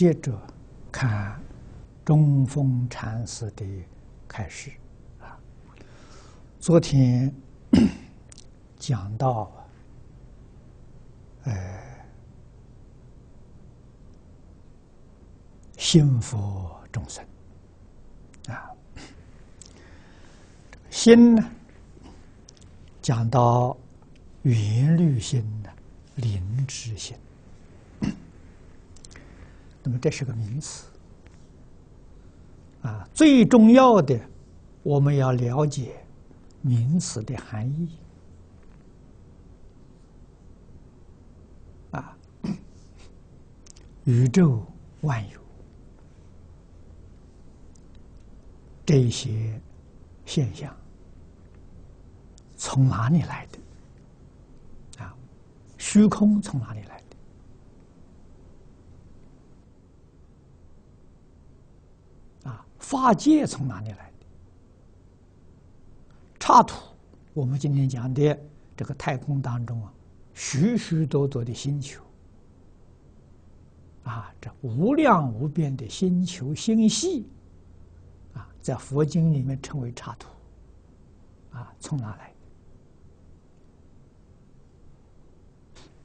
接着看中风禅师的开始啊，昨天讲到，呃，心佛众生啊，心呢，讲到圆律心的灵知心。那么这是个名词啊，最重要的，我们要了解名词的含义啊。宇宙万有这些现象从哪里来的？啊，虚空从哪里来？法界从哪里来的？刹土，我们今天讲的这个太空当中啊，许许多多的星球，啊，这无量无边的星球星系，啊，在佛经里面称为刹土，啊，从哪来？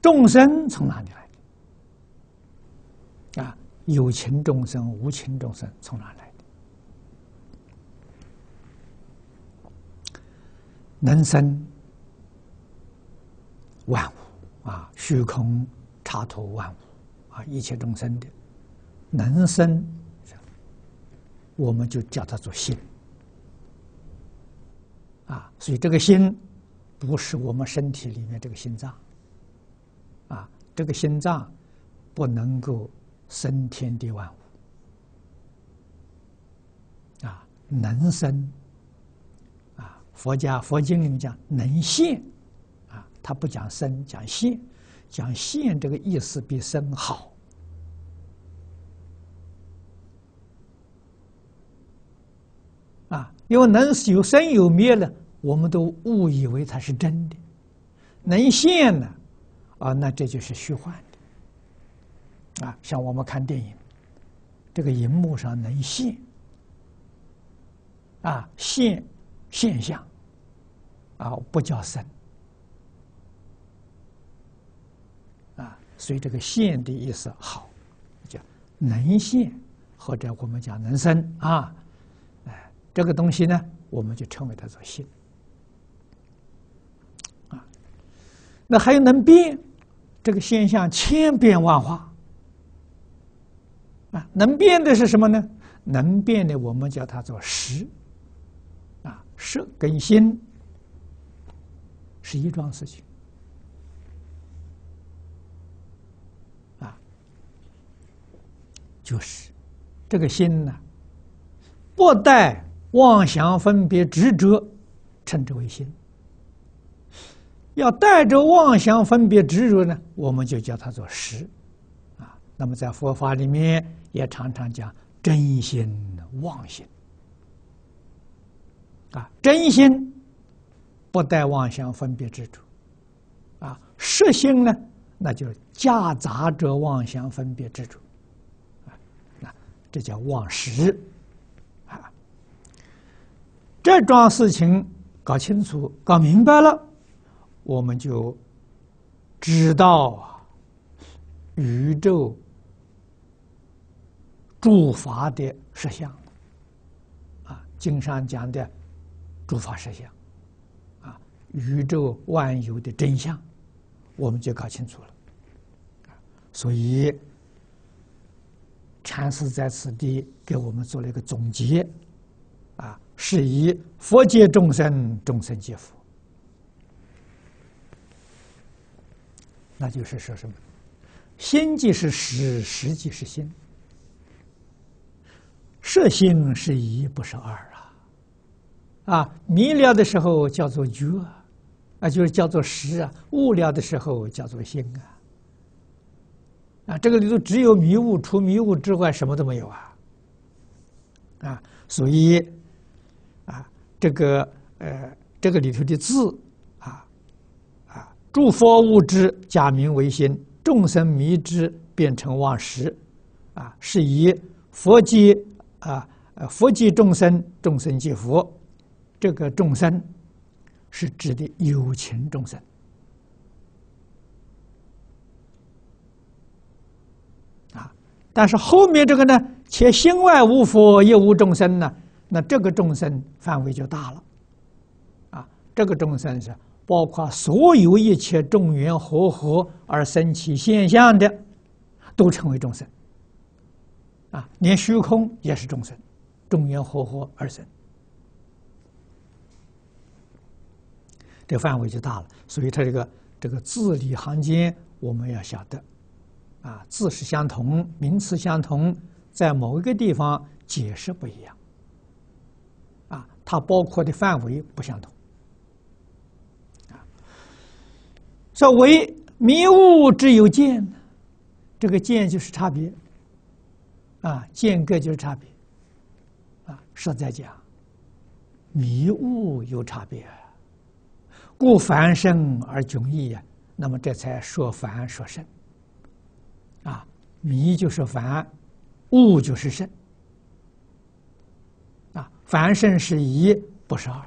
众生从哪里来？啊，有情众生、无情众生从哪来？能生万物啊，虚空插头万物啊，一切众生的能生，我们就叫它做心啊。所以这个心不是我们身体里面这个心脏啊，这个心脏不能够生天地万物啊，能生。佛家佛经里面讲能现，啊，他不讲生，讲现，讲现这个意思比生好啊，因为能有生有灭了，我们都误以为它是真的，能现呢，啊，那这就是虚幻的啊，像我们看电影，这个银幕上能现，啊现。现象啊，不叫生啊，所以这个“现”的意思好，叫能现，或者我们讲能生啊，哎，这个东西呢，我们就称为它做现啊。那还有能变，这个现象千变万化啊，能变的是什么呢？能变的，我们叫它做实。色跟心是一桩事情啊，就是这个心呢，不带妄想分别执着，称之为心；要带着妄想分别执着呢，我们就叫它做实，啊。那么在佛法里面也常常讲真心妄心。啊，真心不带妄想分别之主，啊，实性呢，那就是夹杂着妄想分别之主，啊，那这叫妄实，啊，这桩事情搞清楚、搞明白了，我们就知道宇宙诸法的实相，啊，经常讲的。诸法实相，啊，宇宙万有的真相，我们就搞清楚了。所以，禅师在此地给我们做了一个总结，啊，是以佛界众生，众生皆佛。那就是说什么？心即是实，实即是心，色心是一，不是二。啊，迷了的时候叫做觉，啊，就是叫做实啊；悟了的时候叫做性啊。啊，这个里头只有迷雾，除迷雾之外，什么都没有啊。啊，所以，啊，这个呃，这个里头的字啊，啊，诸佛悟之，假名为心；众生迷之，变成妄识。啊，是以佛即啊，佛即众生，众生即佛。这个众生是指的有情众生啊，但是后面这个呢？且心外无佛，也无众生呢？那这个众生范围就大了啊！这个众生是包括所有一切众缘和合而生起现象的，都称为众生啊！连虚空也是众生，众缘和合而生。这范围就大了，所以它这个这个字里行间，我们要晓得，啊，字是相同，名词相同，在某一个地方解释不一样，啊，它包括的范围不相同，啊，所为迷雾之有见，这个见就是差别，啊，间隔就是差别，啊，实在讲迷雾有差别。故凡圣而迥异呀，那么这才说凡说圣，啊，迷就是凡，悟就是圣，啊，凡圣是一不是二，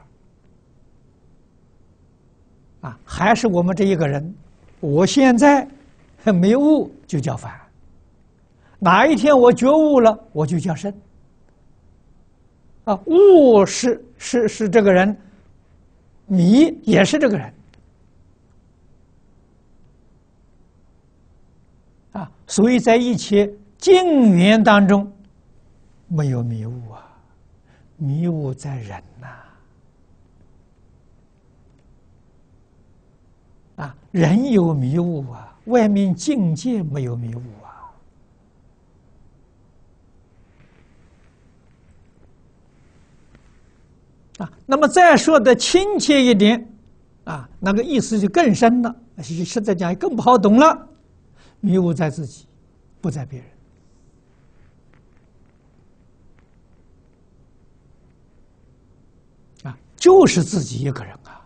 啊，还是我们这一个人，我现在还没悟就叫凡，哪一天我觉悟了，我就叫圣，啊，悟是是是这个人。迷也是这个人，啊，所以在一切境缘当中，没有迷雾啊，迷雾在人呐，啊，人有迷雾啊，外面境界没有迷雾。啊，那么再说的亲切一点，啊，那个意思就更深了。实实在讲，更不好懂了。迷雾在自己，不在别人。啊，就是自己一个人啊。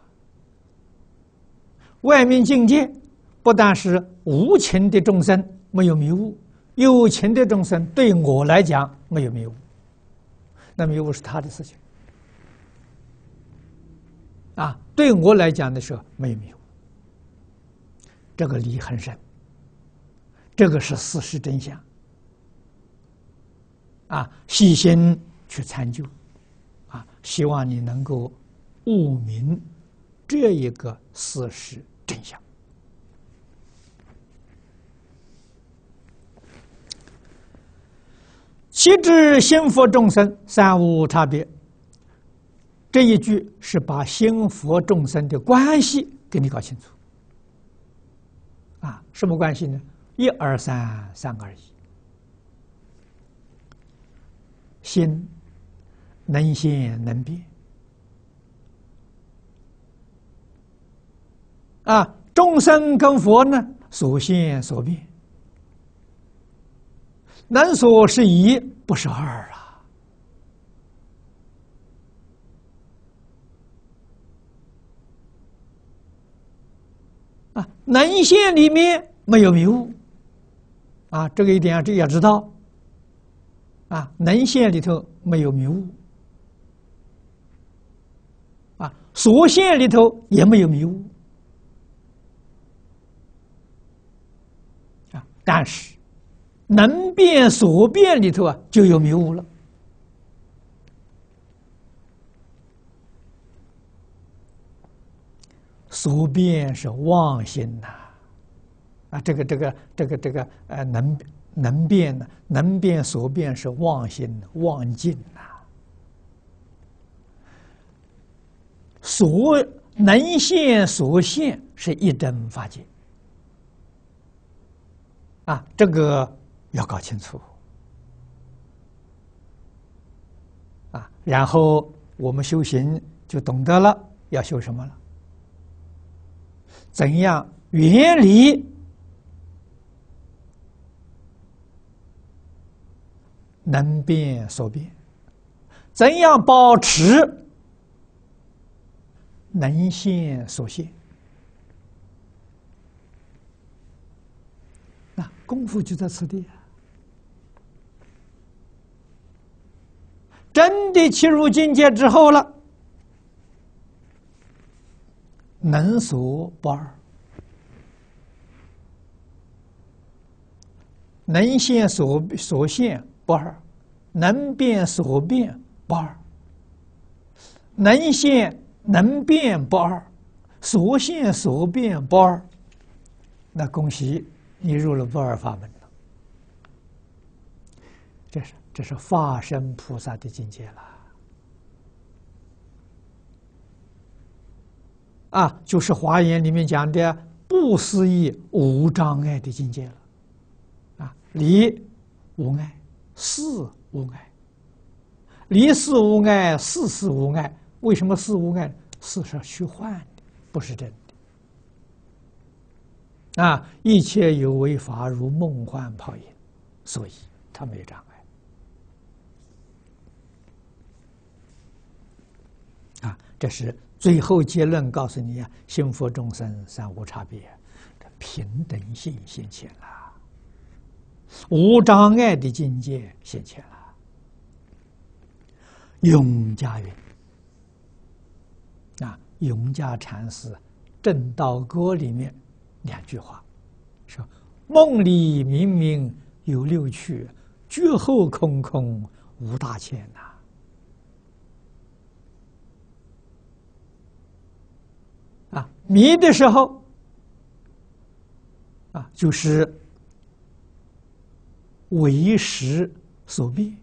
外面境界不但是无情的众生没有迷雾，有情的众生对我来讲没有迷雾，那迷雾是他的事情。啊，对我来讲的时候没有，这个理很深，这个是事实真相。啊，细心去参究，啊，希望你能够悟明这一个事实真相。其知心佛众生三无差别。这一句是把心佛众生的关系给你搞清楚，啊，什么关系呢？一二三三个而已。心能心能变，啊，众生跟佛呢，所现所变，能所是一不是二啊。能现里面没有迷雾，啊，这个一点啊，这要知道，啊，能现里头没有迷雾，啊，所现里头也没有迷雾，啊，但是能变所变里头啊，就有迷雾了。所变是妄心呐，啊，这个这个这个这个，呃，能能变的，能变所变是妄心妄境呐。所能现所现是一真法界。啊，这个要搞清楚。啊，然后我们修行就懂得了要修什么了。怎样远离能变所变？怎样保持能现所现？那功夫就在此地啊！真的切入境界之后了。能所不二，能现所所现不二，能变所变不二，能现能变不二，所现所变不二。那恭喜你入了不二法门了，这是这是化身菩萨的境界了。啊，就是华严里面讲的不思议无障碍的境界了，啊，离无碍，是无碍，离是无碍，是是无碍。为什么是无碍？四是虚幻的，不是真的。啊，一切有为法如梦幻泡影，所以它没有障碍。啊，这是。最后结论告诉你啊，幸福众生三无差别，平等性现前了，无障碍的境界现前了。永嘉云，啊，永嘉禅师《正道歌》里面两句话，说：“梦里明明有六趣，觉后空空无大千”呐。迷的时候，啊，就是为时所逼。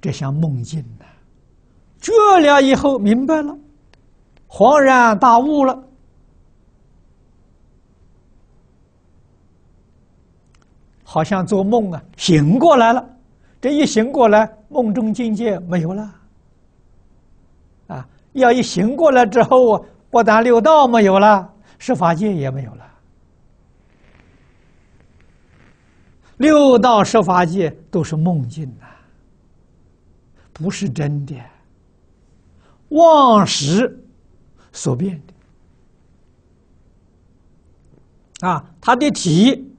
这像梦境啊，觉了以后，明白了，恍然大悟了，好像做梦啊，醒过来了。这一醒过来，梦中境界没有了。要一醒过来之后，不但六道没有了，十法界也没有了。六道十法界都是梦境呐，不是真的，妄识所变的啊。他的体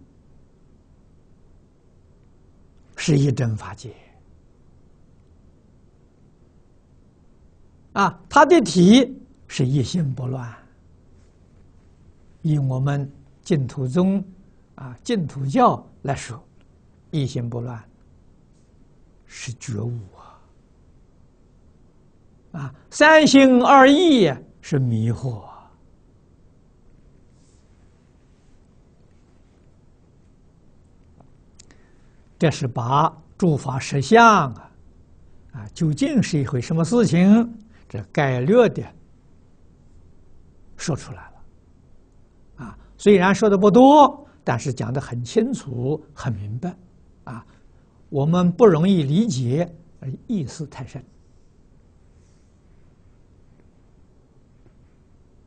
是一真法界。啊，他的体是一心不乱。以我们净土宗啊净土教来说，一心不乱是觉悟啊，啊，三心二意是迷惑。这是把诸法实相啊啊，究竟是一回什么事情？这概略的说出来了，啊，虽然说的不多，但是讲的很清楚、很明白，啊，我们不容易理解，而意思太深，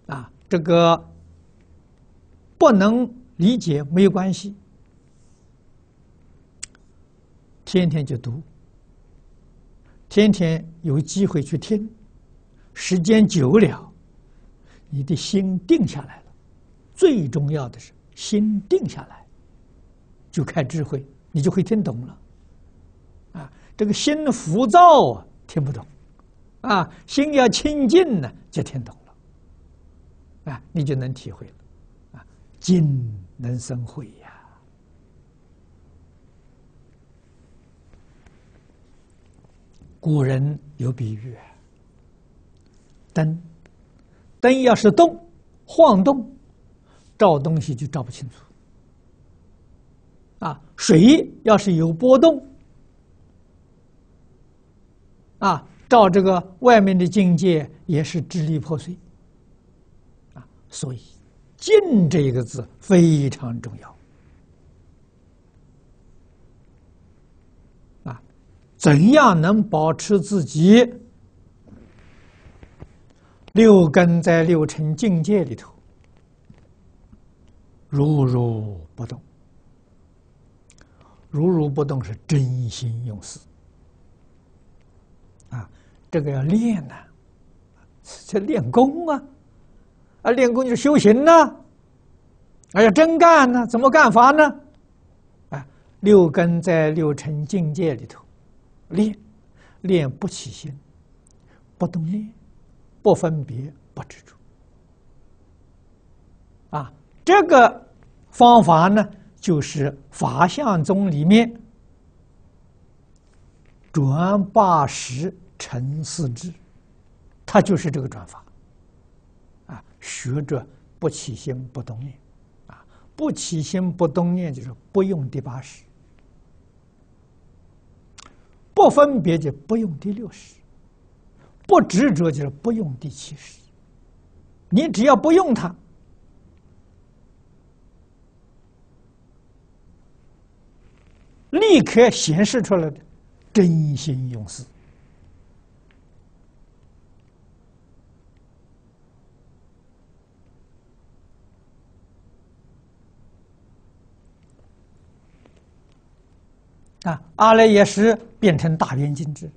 啊，这个不能理解没有关系，天天就读，天天有机会去听。时间久了，你的心定下来了。最重要的是，心定下来，就开智慧，你就会听懂了。啊，这个心浮躁啊，听不懂。啊，心要清净呢，就听懂了。啊，你就能体会了。啊，静能生慧呀。古人有比喻。灯，灯要是动、晃动，照东西就照不清楚。啊，水要是有波动，啊，照这个外面的境界也是支离破碎。啊，所以“静”这个字非常重要。啊，怎样能保持自己？六根在六尘境界里头，如如不动，如如不动是真心用事啊！这个要练呐，这练功啊！啊，练功就是修行呐，哎呀，真干呐，怎么干法呢？啊，六根在六尘境界里头，练，练不起心，不动念。不分别不执着，啊，这个方法呢，就是法相宗里面转八十成四智，它就是这个转法。啊，学者不起心不动念，啊，不起心不动念就是不用第八识，不分别就不用第六识。不执着就是不用第七识，你只要不用它，立刻显示出来的真心用事啊！阿赖耶识变成大圆镜智。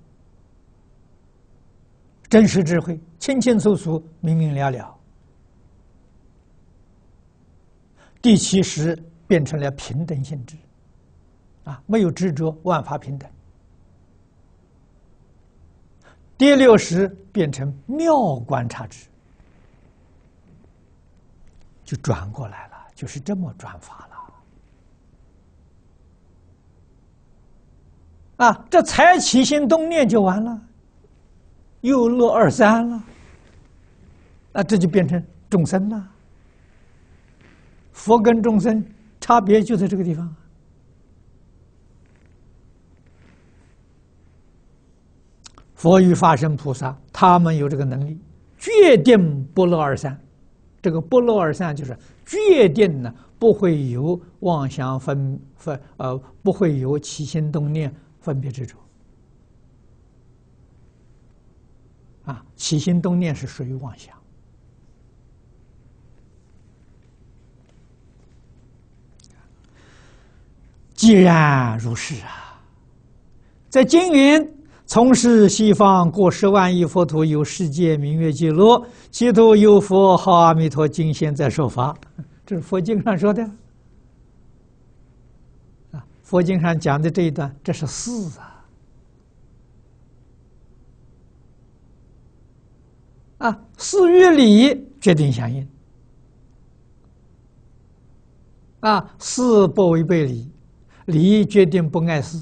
真实智慧清清楚楚明明了了，第七识变成了平等性质，啊，没有执着，万法平等。第六识变成妙观察智，就转过来了，就是这么转法了。啊，这才起心动念就完了。又落二三了，那这就变成众生了。佛跟众生差别就在这个地方。佛与法身菩萨，他们有这个能力，决定不落二三。这个不落二三，就是决定呢不会有妄想分分呃，不会有起心动念分别之处。啊，起心动念是属于妄想。既然如是啊，在金云：“从事西方过十万亿佛土有世界名月记录，其土有佛号阿弥陀，经现在说法。”这是佛经上说的啊。佛经上讲的这一段，这是四啊。啊，事与理决定相应。啊，事不违背理，理决定不碍事。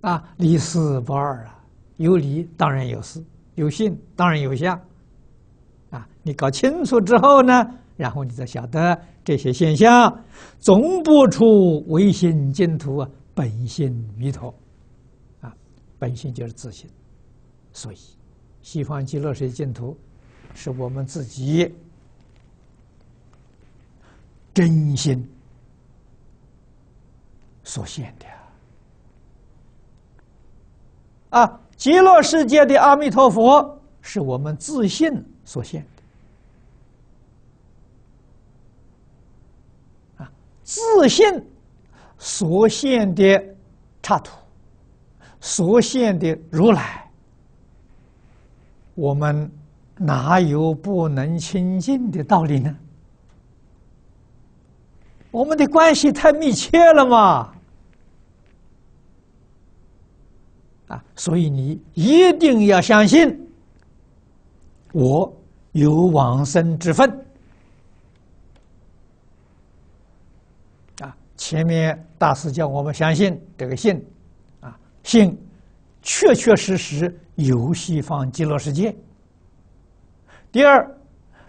啊，理事不二啊，有理当然有事，有信当然有相。啊，你搞清楚之后呢，然后你才晓得这些现象，总不出唯心净土啊，本性弥陀。啊，本性就是自信，所以。西方极乐世界净土，是我们自己真心所现的啊！极乐世界的阿弥陀佛，是我们自信所现的啊！自信所现的刹土，所现的如来。我们哪有不能亲近的道理呢？我们的关系太密切了嘛！啊，所以你一定要相信，我有往生之分。啊，前面大师叫我们相信这个信，啊，信。确确实实有西方极乐世界。第二，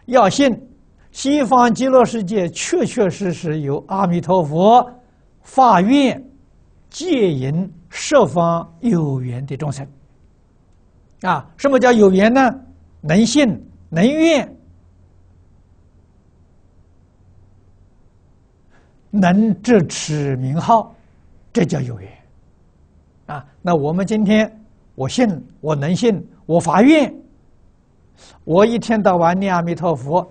要信西方极乐世界确确实实有阿弥陀佛发愿戒引十方有缘的众生。啊，什么叫有缘呢？能信能愿，能执持名号，这叫有缘。那我们今天，我信，我能信，我发愿，我一天到晚念阿弥陀佛，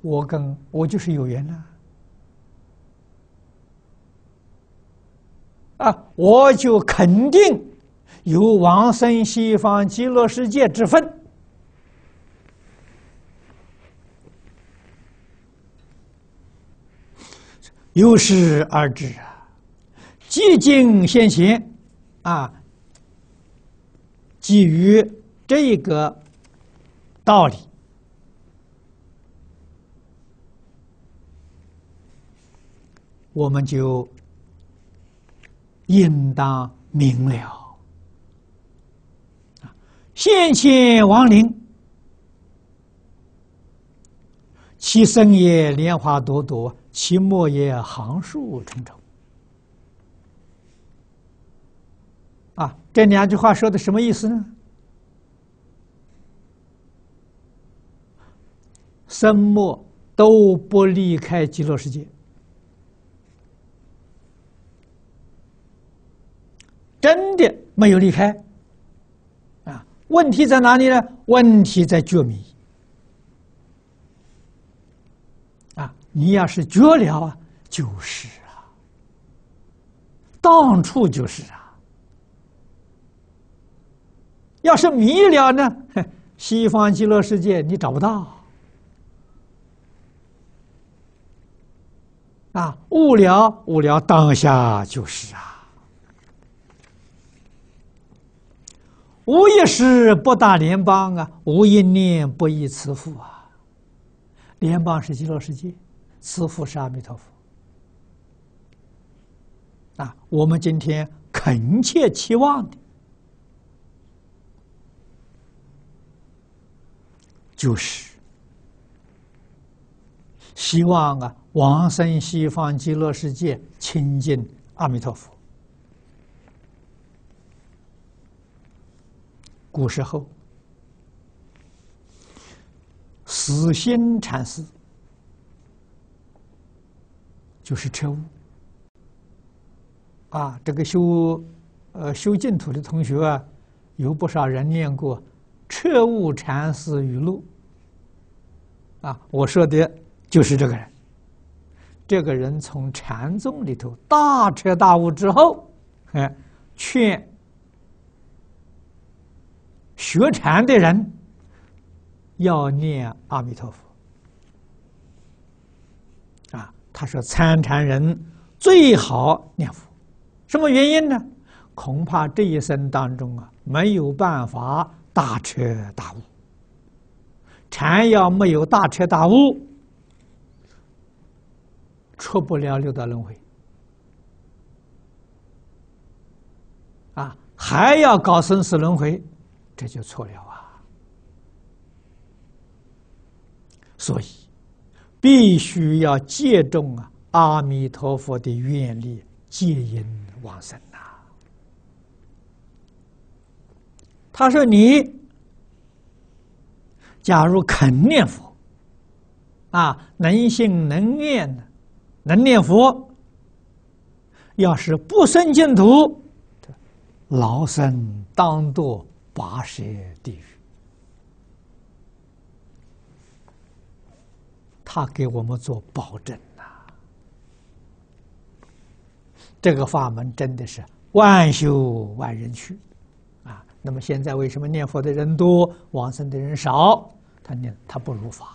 我跟我就是有缘呐。啊，我就肯定有往生西方极乐世界之分，由是而至啊，寂静现行。啊，基于这个道理，我们就应当明了。现前王陵。其生也莲花朵朵，其末也行树重重。啊，这两句话说的什么意思呢？生灭都不离开极乐世界，真的没有离开。啊，问题在哪里呢？问题在觉迷。啊，你要是觉了，啊，就是啊，到处就是啊。要是迷了呢？西方极乐世界你找不到啊！无聊，无聊，当下就是啊！无一时不达联邦啊，无一念不忆慈父啊。联邦是极乐世界，慈父是阿弥陀佛啊。我们今天恳切期望的。就是，希望啊，往生西方极乐世界，亲近阿弥陀佛。古时候，死心禅师就是彻悟。啊，这个修，呃，修净土的同学啊，有不少人念过《彻悟禅师语录》。啊，我说的，就是这个人。这个人从禅宗里头大彻大悟之后，哎，劝学禅的人要念阿弥陀佛。啊，他说参禅人最好念佛，什么原因呢？恐怕这一生当中啊，没有办法大彻大悟。禅要没有大彻大悟，出不了六道轮回啊！还要搞生死轮回，这就错了啊！所以，必须要借重啊阿弥陀佛的愿力，戒因往生呐。他说：“你。”假如肯念佛，啊，能信能念的，能念佛，要是不生净土，老僧当堕八十地狱。他给我们做保证呐，这个法门真的是万修万人去。那么现在为什么念佛的人多，往生的人少？他念他不如法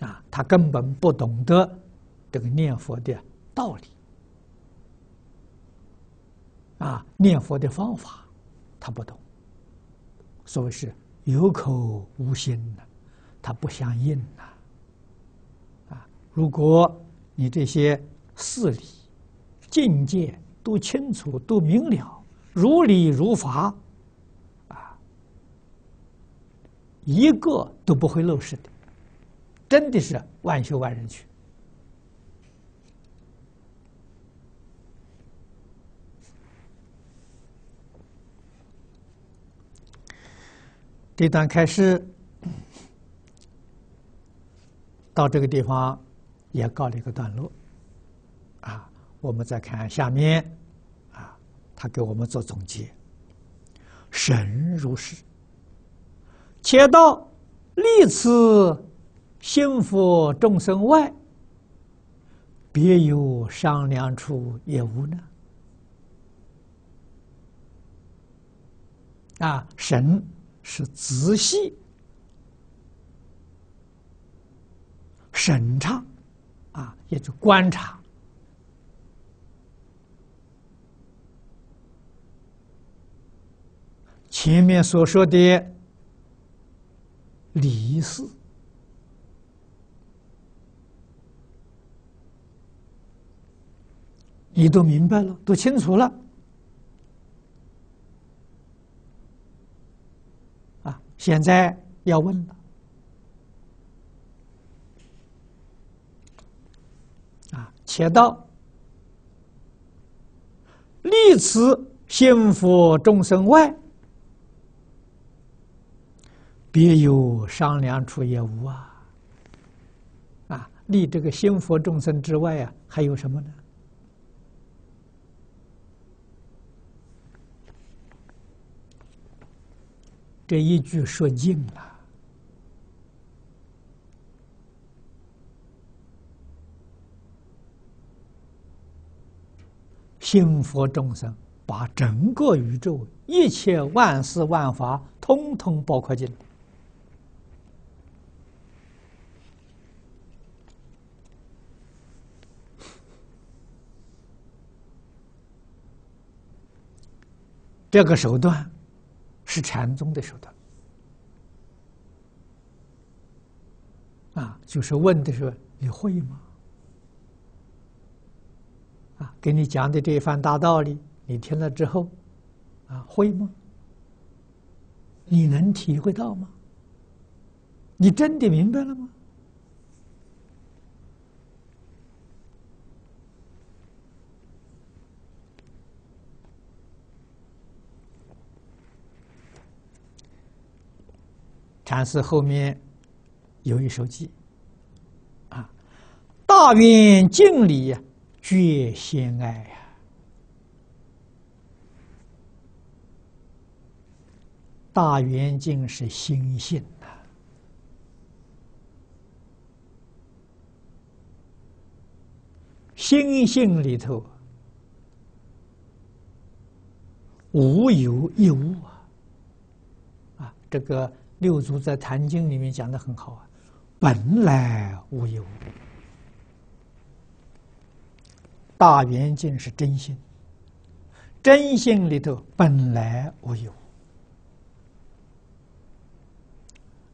啊！他根本不懂得这个念佛的道理啊！念佛的方法，他不懂，所以是有口无心呐，他不相应呐啊！如果你这些事理境界都清楚、都明了，如理如法，啊，一个都不会漏失的，真的是万修万人去。这段开始，到这个地方也告了一个段落，啊，我们再看下面。他给我们做总结：神如是，且到立此幸佛众生外，别有商量处也无呢？啊，神是仔细、审查，啊，也就观察。前面所说的理事，你都明白了，都清楚了啊！现在要问了啊，且到利慈幸福众生外。别有商量处也无啊！啊，离这个心佛众生之外啊，还有什么呢？这一句说尽了，信佛众生把整个宇宙一切万事万法通通包括进来。这个手段，是禅宗的手段。啊，就是问的是你会吗？啊，给你讲的这一番大道理，你听了之后，啊，会吗？你能体会到吗？你真的明白了吗？禅师后面有一首偈啊：“大圆镜里觉心爱呀，大圆镜是心性的，心性里头无有一物啊，啊这个。”六祖在《坛经》里面讲的很好啊，“本来无有”，大圆镜是真心，真心里头本来无有，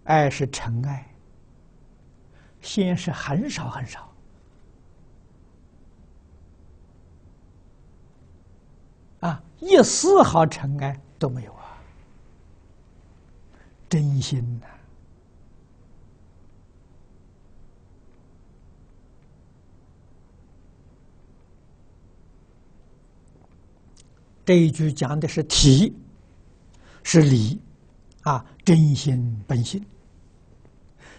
爱是尘埃，心是很少很少，啊，一丝毫尘埃都没有。真心呐！这一句讲的是体，是理啊，真心本性。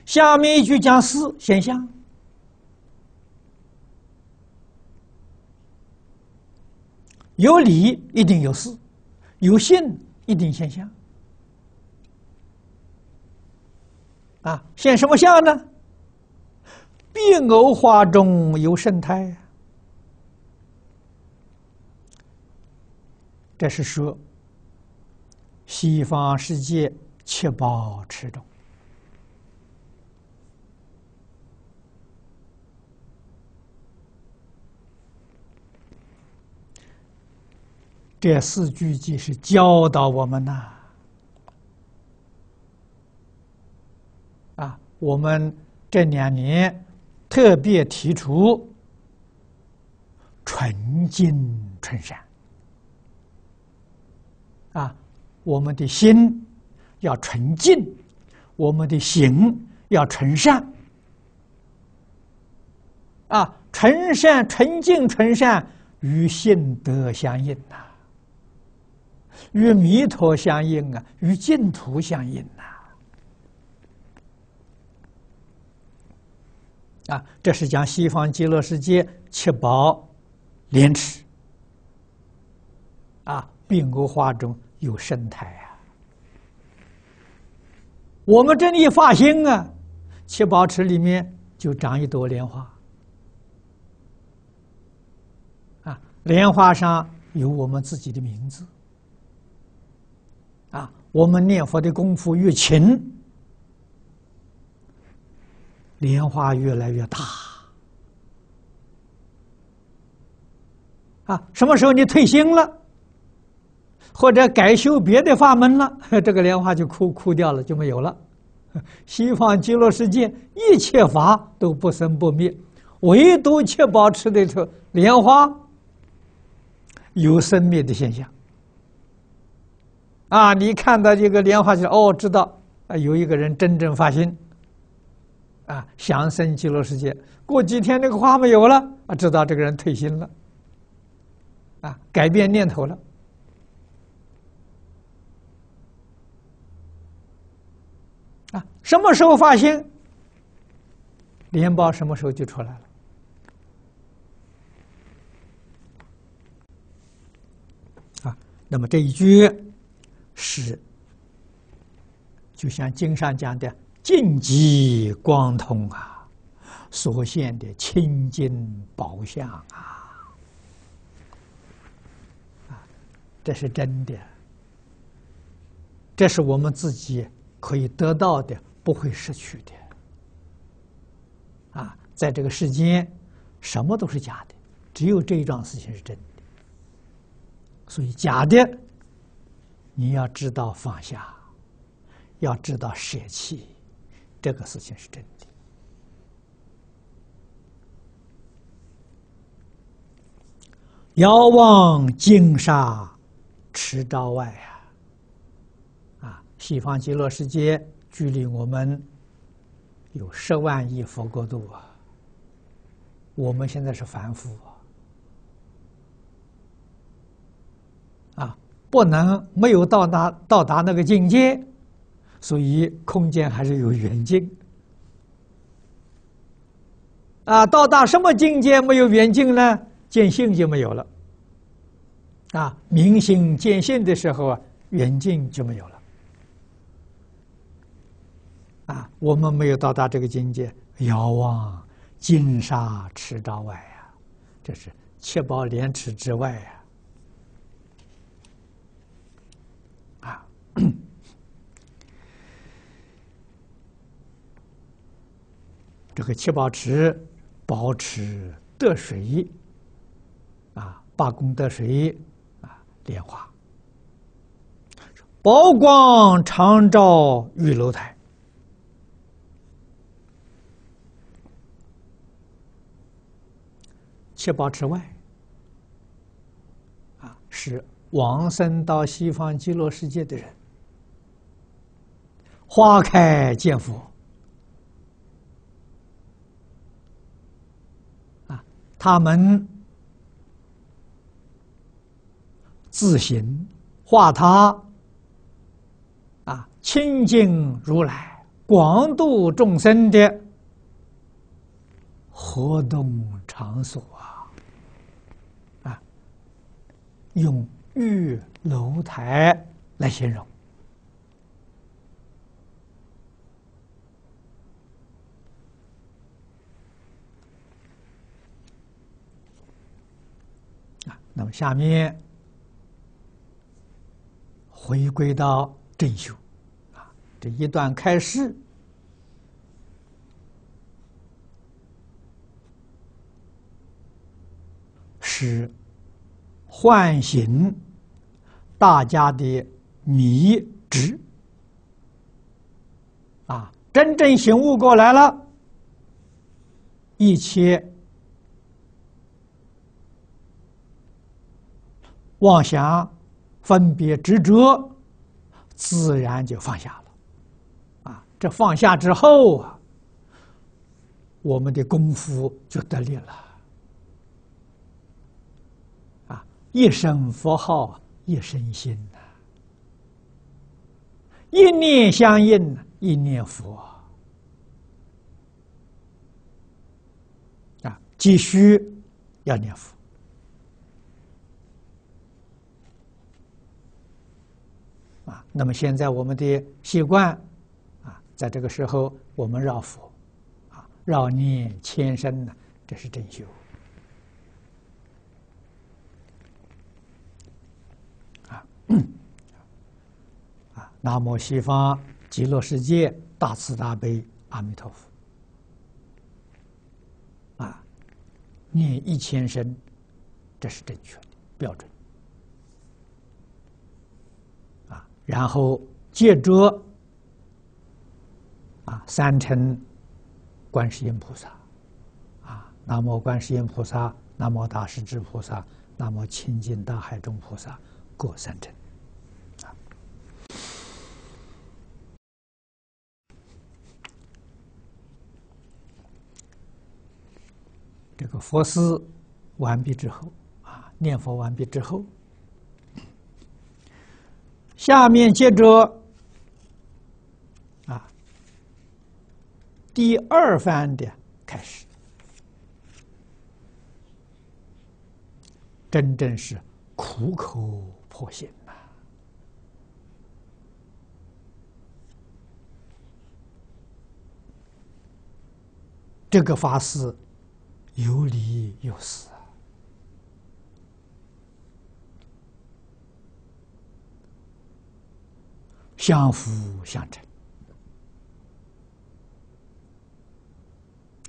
下面一句讲事现象，有理一定有事，有性一定现象。啊，现什么相呢？碧藕花中有圣胎。这是说西方世界切保持中，这四句即是教导我们呐。我们这两年特别提出“纯净纯善”，啊，我们的心要纯净，我们的行要纯善。啊，纯善、纯净、纯善与信德相应呐，与弥陀相应啊，与净土相应呐。啊，这是讲西方极乐世界七宝莲池啊，并国花中有神台啊。我们这里发心啊，七宝池里面就长一朵莲花啊，莲花上有我们自己的名字啊。我们念佛的功夫越勤。莲花越来越大。啊，什么时候你退心了，或者改修别的法门了，这个莲花就枯枯掉了，就没有了。西方极乐世界一切法都不生不灭，唯独七保持的这莲花有生灭的现象。啊，你看到这个莲花就哦，知道啊有一个人真正发心。啊，降生极乐世界，过几天那个话没有了，啊，知道这个人退心了，啊，改变念头了，啊，什么时候发心，莲苞什么时候就出来了，啊，那么这一句，是，就像经上讲的。净极光通啊，所现的清净宝相啊，啊，这是真的，这是我们自己可以得到的，不会失去的。啊，在这个世间，什么都是假的，只有这一桩事情是真的。所以，假的你要知道放下，要知道舍弃。这个事情是真的。遥望金沙池沼外啊，啊，西方极乐世界距离我们有十万亿佛国度啊。我们现在是凡夫啊，啊，不能没有到达到达那个境界。所以，空间还是有远近啊。到达什么境界没有远近呢？见性就没有了啊。明心见性的时候啊，远近就没有了啊。我们没有到达这个境界，遥望金沙池沼外呀，这是七宝莲池之外呀。这个七宝池，宝池得水，啊，八功德水，啊，莲花，宝光常照玉楼台。七宝池外，啊，是往生到西方极乐世界的人，花开见佛。他们自行画他啊，清净如来，广度众生的活动场所啊，啊，用玉楼台来形容。那么，下面回归到正修啊，这一段开始。是唤醒大家的迷执啊，真正醒悟过来了，一切。妄想分别执着，自然就放下了。啊，这放下之后啊，我们的功夫就得力了。啊，一声佛号一身心呐，一念相应一念佛。啊，继续要念佛。啊，那么现在我们的习惯，啊，在这个时候我们绕佛，啊，绕念千身呢，这是正修。啊，啊，南无西方极乐世界大慈大悲阿弥陀佛。啊，念一千身，这是正确的标准。然后借着，啊，三乘观世音菩萨，啊，南无观世音菩萨，南无大势至菩萨，南无清净大海众菩萨，各三称，啊。这个佛寺完毕之后，啊，念佛完毕之后。下面接着，啊，第二番的开始，真正是苦口婆心呐，这个法师有理有实。相辅相成，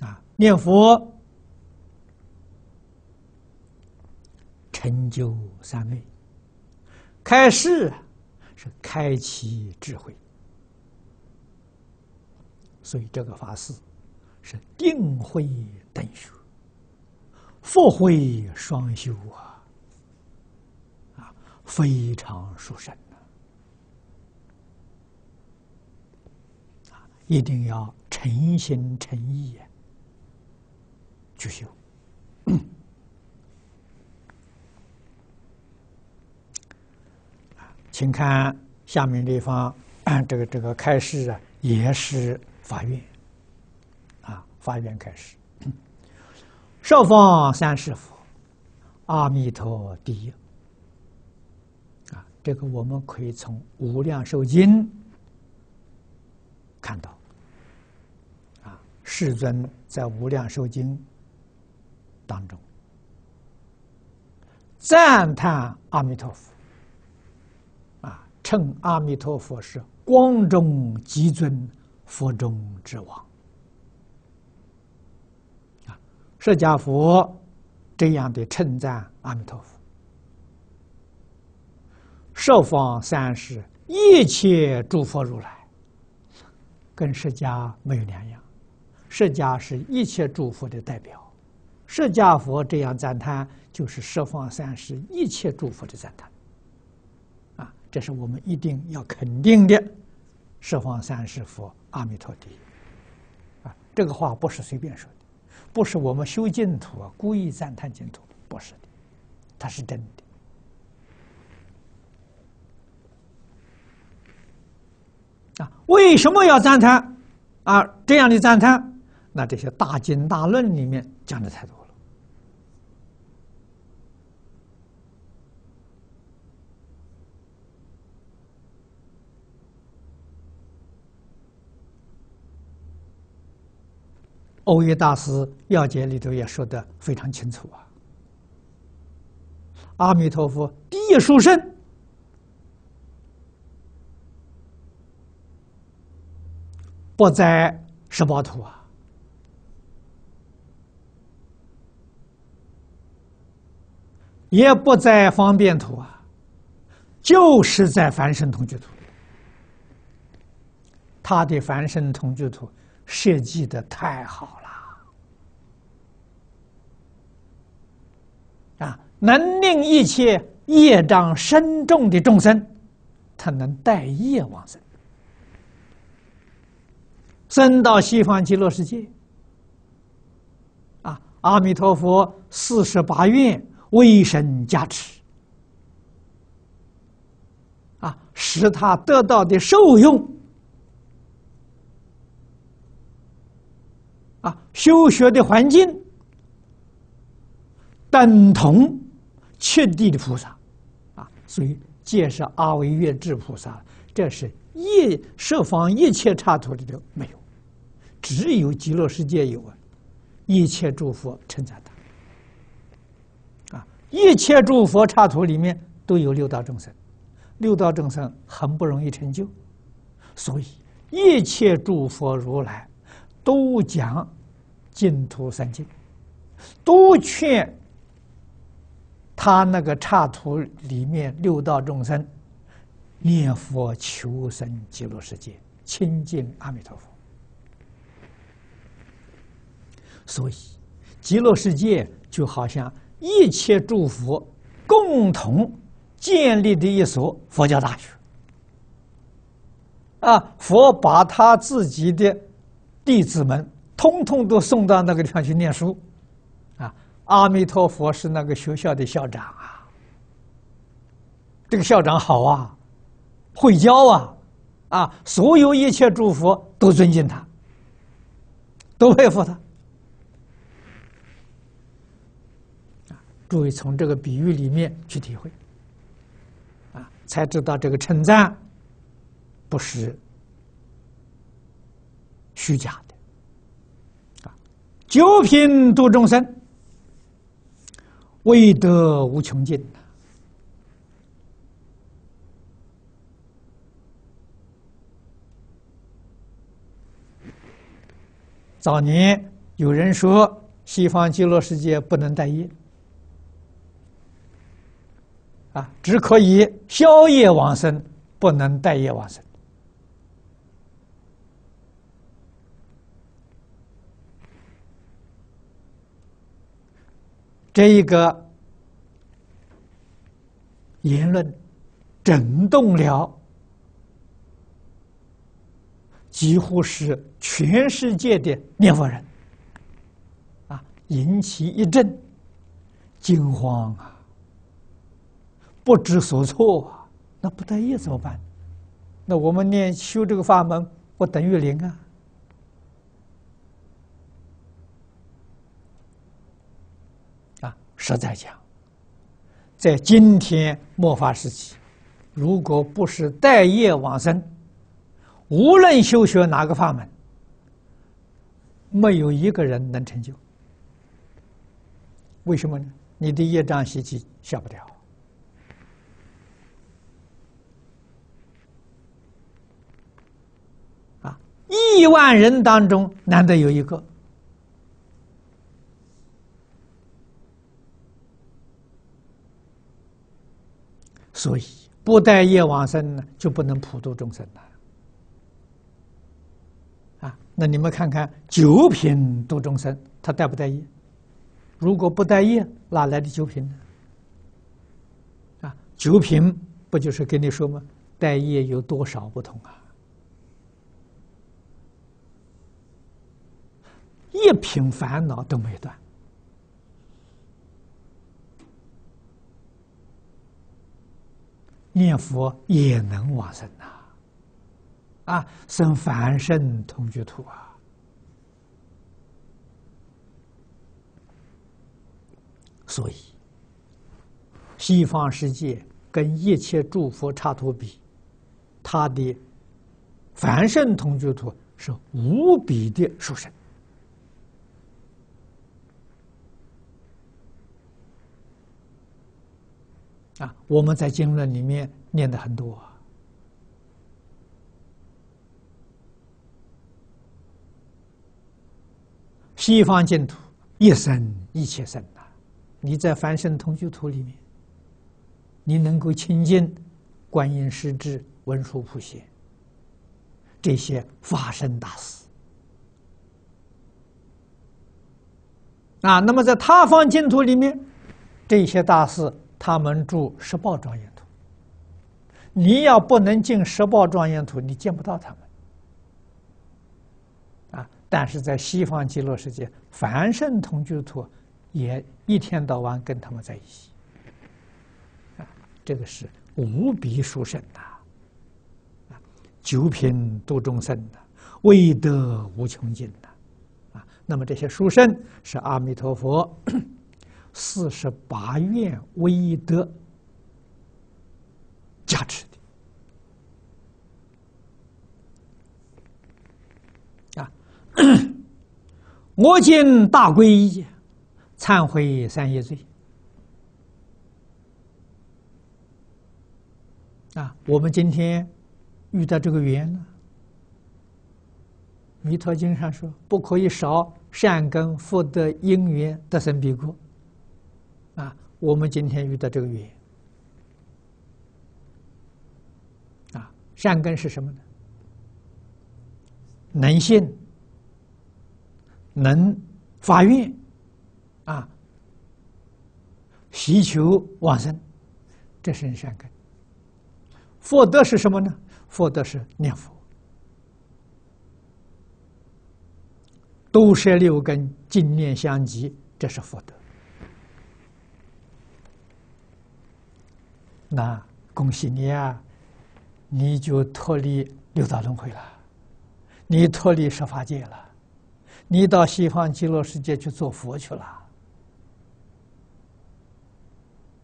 啊！念佛成就三昧，开示是开启智慧，所以这个法事是定慧等修，福慧双修啊，啊，非常殊胜。一定要诚心诚意啊，去修。请看下面这方，这个这个开始啊，也是法院，啊，法院开始。少 方三世佛，阿弥陀第一啊，这个我们可以从《无量寿经》看到。世尊在《无量寿经》当中赞叹阿弥陀佛，啊，称阿弥陀佛是光中极尊佛中之王，啊，释迦佛这样的称赞阿弥陀佛，受方三世一切诸佛如来，跟释迦没有两样。释迦是一切诸佛的代表，释迦佛这样赞叹，就是十方三世一切诸佛的赞叹，啊，这是我们一定要肯定的，十方三世佛阿弥陀佛，啊，这个话不是随便说的，不是我们修净土啊故意赞叹净土，不是的，它是真的。啊，为什么要赞叹？啊，这样的赞叹。那这些大经大论里面讲的太多了，《欧耶大师要解》里头也说的非常清楚啊。阿弥陀佛，第一殊胜不在十八图啊。也不在方便土啊，就是在凡圣同居土。他的凡圣同居土设计的太好了啊，能令一切业障深重的众生，他能带业往生，生到西方极乐世界。啊，阿弥陀佛四十八愿。威神加持，啊，使他得到的受用，啊，修学的环境，等同七地的菩萨，啊，所以介绍阿维月智菩萨，这是一设方一切刹土里个没有，只有极乐世界有啊，一切诸佛称赞他。一切诸佛刹土里面都有六道众生，六道众生很不容易成就，所以一切诸佛如来都讲净土三经，都劝他那个刹土里面六道众生念佛求生极乐世界，亲近阿弥陀佛。所以极乐世界就好像。一切祝福，共同建立的一所佛教大学。啊，佛把他自己的弟子们通通都送到那个地方去念书，啊，阿弥陀佛是那个学校的校长啊。这个校长好啊，会教啊，啊，所有一切祝福都尊敬他，都佩服他。注意从这个比喻里面去体会，啊，才知道这个称赞不是虚假的。啊，九品度众生，未得无穷尽呐。早年有人说，西方极乐世界不能待业。啊，只可以宵夜往生，不能待业往生。这一个言论震动了，几乎是全世界的念佛人啊，引起一阵惊慌啊。不知所措啊！那不待业怎么办？那我们念修这个法门，不等于零啊！啊，实在讲，在今天末法时期，如果不是待业往生，无论修学哪个法门，没有一个人能成就。为什么呢？你的业障习气消不掉。亿万人当中难得有一个，所以不带业往生呢，就不能普度众生了。啊，那你们看看九品度众生，他带不带业？如果不带业，哪来的九品呢？啊，九品不就是跟你说吗？带业有多少不同啊？一瓶烦恼都没断，念佛也能往生呐！啊，生凡圣同居土啊！所以，西方世界跟一切诸佛刹土比，他的凡圣同居土是无比的殊胜。啊，我们在经论里面念的很多。西方净土一生一切生啊，你在凡圣同居土里面，你能够亲近观音、师智、文殊、普贤这些法身大士。啊，那么在他方净土里面，这些大士。他们住十宝庄严土，你要不能进十宝庄严土，你见不到他们啊。但是在西方极乐世界，凡圣同居土也一天到晚跟他们在一起啊。这个是无比殊胜的，啊，九品度众生的，未得无穷尽的啊。那么这些书生是阿弥陀佛。四十八愿威德加持的啊！我今大皈依，忏悔三业罪啊！我们今天遇到这个缘呢，《弥陀经》上说，不可以少善根福德因缘得生彼国。啊，我们今天遇到这个原因。啊，善根是什么呢？能信，能发愿，啊，祈求往生，这是善根。福德是什么呢？福德是念佛，都舍六根，净念相继，这是福德。那恭喜你啊！你就脱离六道轮回了，你脱离十法界了，你到西方极乐世界去做佛去了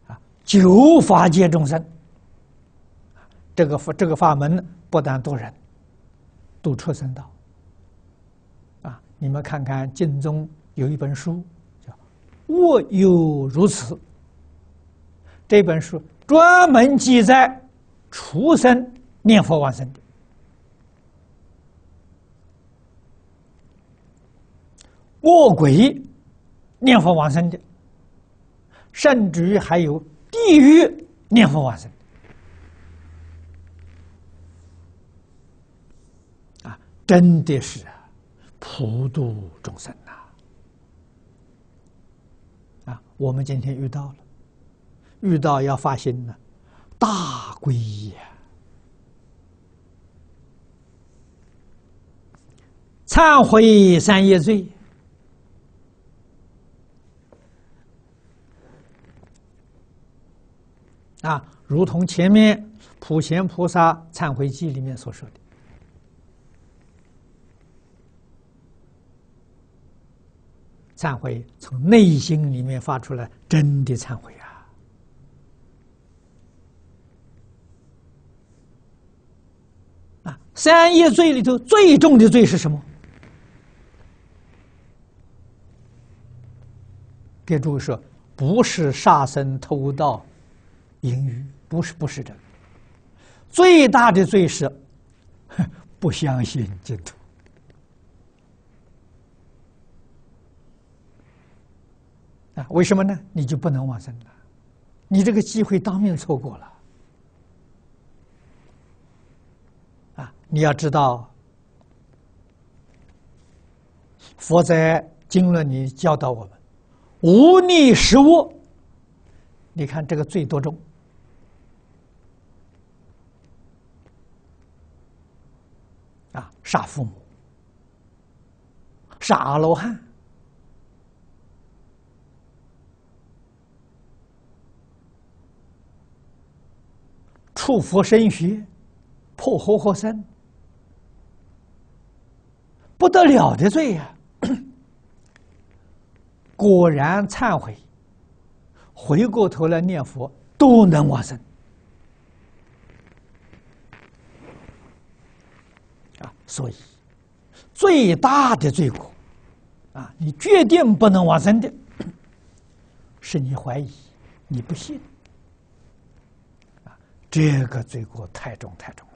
啊！九法界众生，这个这个法门不但度人，度出生道啊！你们看看净宗有一本书叫《我有如此》，这本书。专门记载畜生念佛往生的，卧鬼念佛往生的，甚至于还有地狱念佛往生的啊，真的是普度众生呐！啊，我们今天遇到了。遇到要发心了，大皈依忏悔三业罪啊，如同前面普贤菩萨忏悔记里面所说的，忏悔从内心里面发出来，真的忏悔。三业罪里头最重的罪是什么？给诸位说，不是杀生、偷盗、淫欲，不是，不是这个。最大的罪是 不相信净土啊！为什么呢？你就不能往生了，你这个机会当面错过了。你要知道，佛在经论里教导我们，无逆食物。你看这个罪多重啊！杀父母，杀罗汉，触佛身学，破活合身。不得了的罪呀！果然忏悔，回过头来念佛，都能往生。啊，所以最大的罪过啊，你决定不能往生的，是你怀疑，你不信。啊，这个罪过太重太重。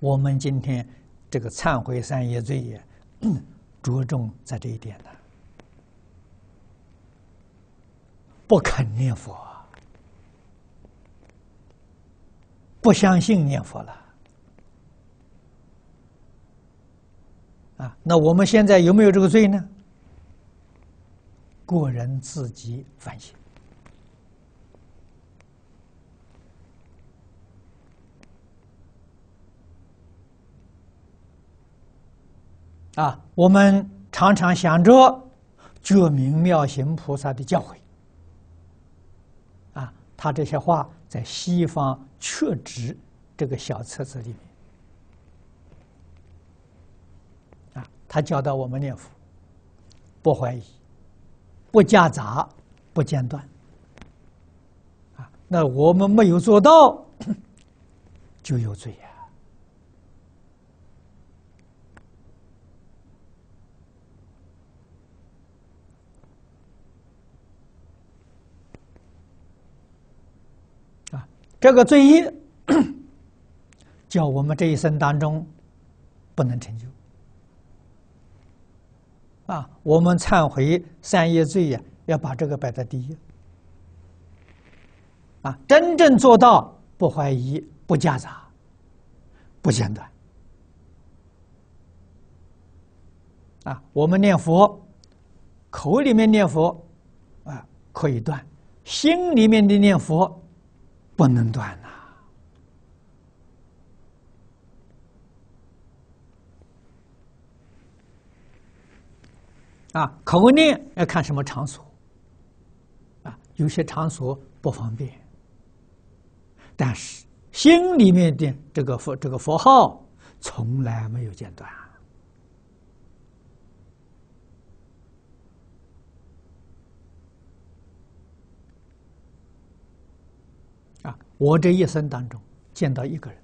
我们今天这个忏悔三业罪业，着重在这一点呢。不肯念佛，不相信念佛了。啊，那我们现在有没有这个罪呢？个人自己反省。啊，我们常常想着觉明妙行菩萨的教诲，啊，他这些话在西方确指这个小册子里面，啊，他教导我们念佛，不怀疑，不夹杂，不间断，啊，那我们没有做到，就有罪呀。这个罪业，叫我们这一生当中不能成就啊！我们忏悔三业罪呀，要把这个摆在第一啊！真正做到不怀疑、不夹杂、不间断。啊！我们念佛，口里面念佛啊，可以断；心里面的念佛。不能断呐！啊，口念要看什么场所啊，有些场所不方便，但是心里面的这个佛这个佛号从来没有间断。啊。我这一生当中见到一个人，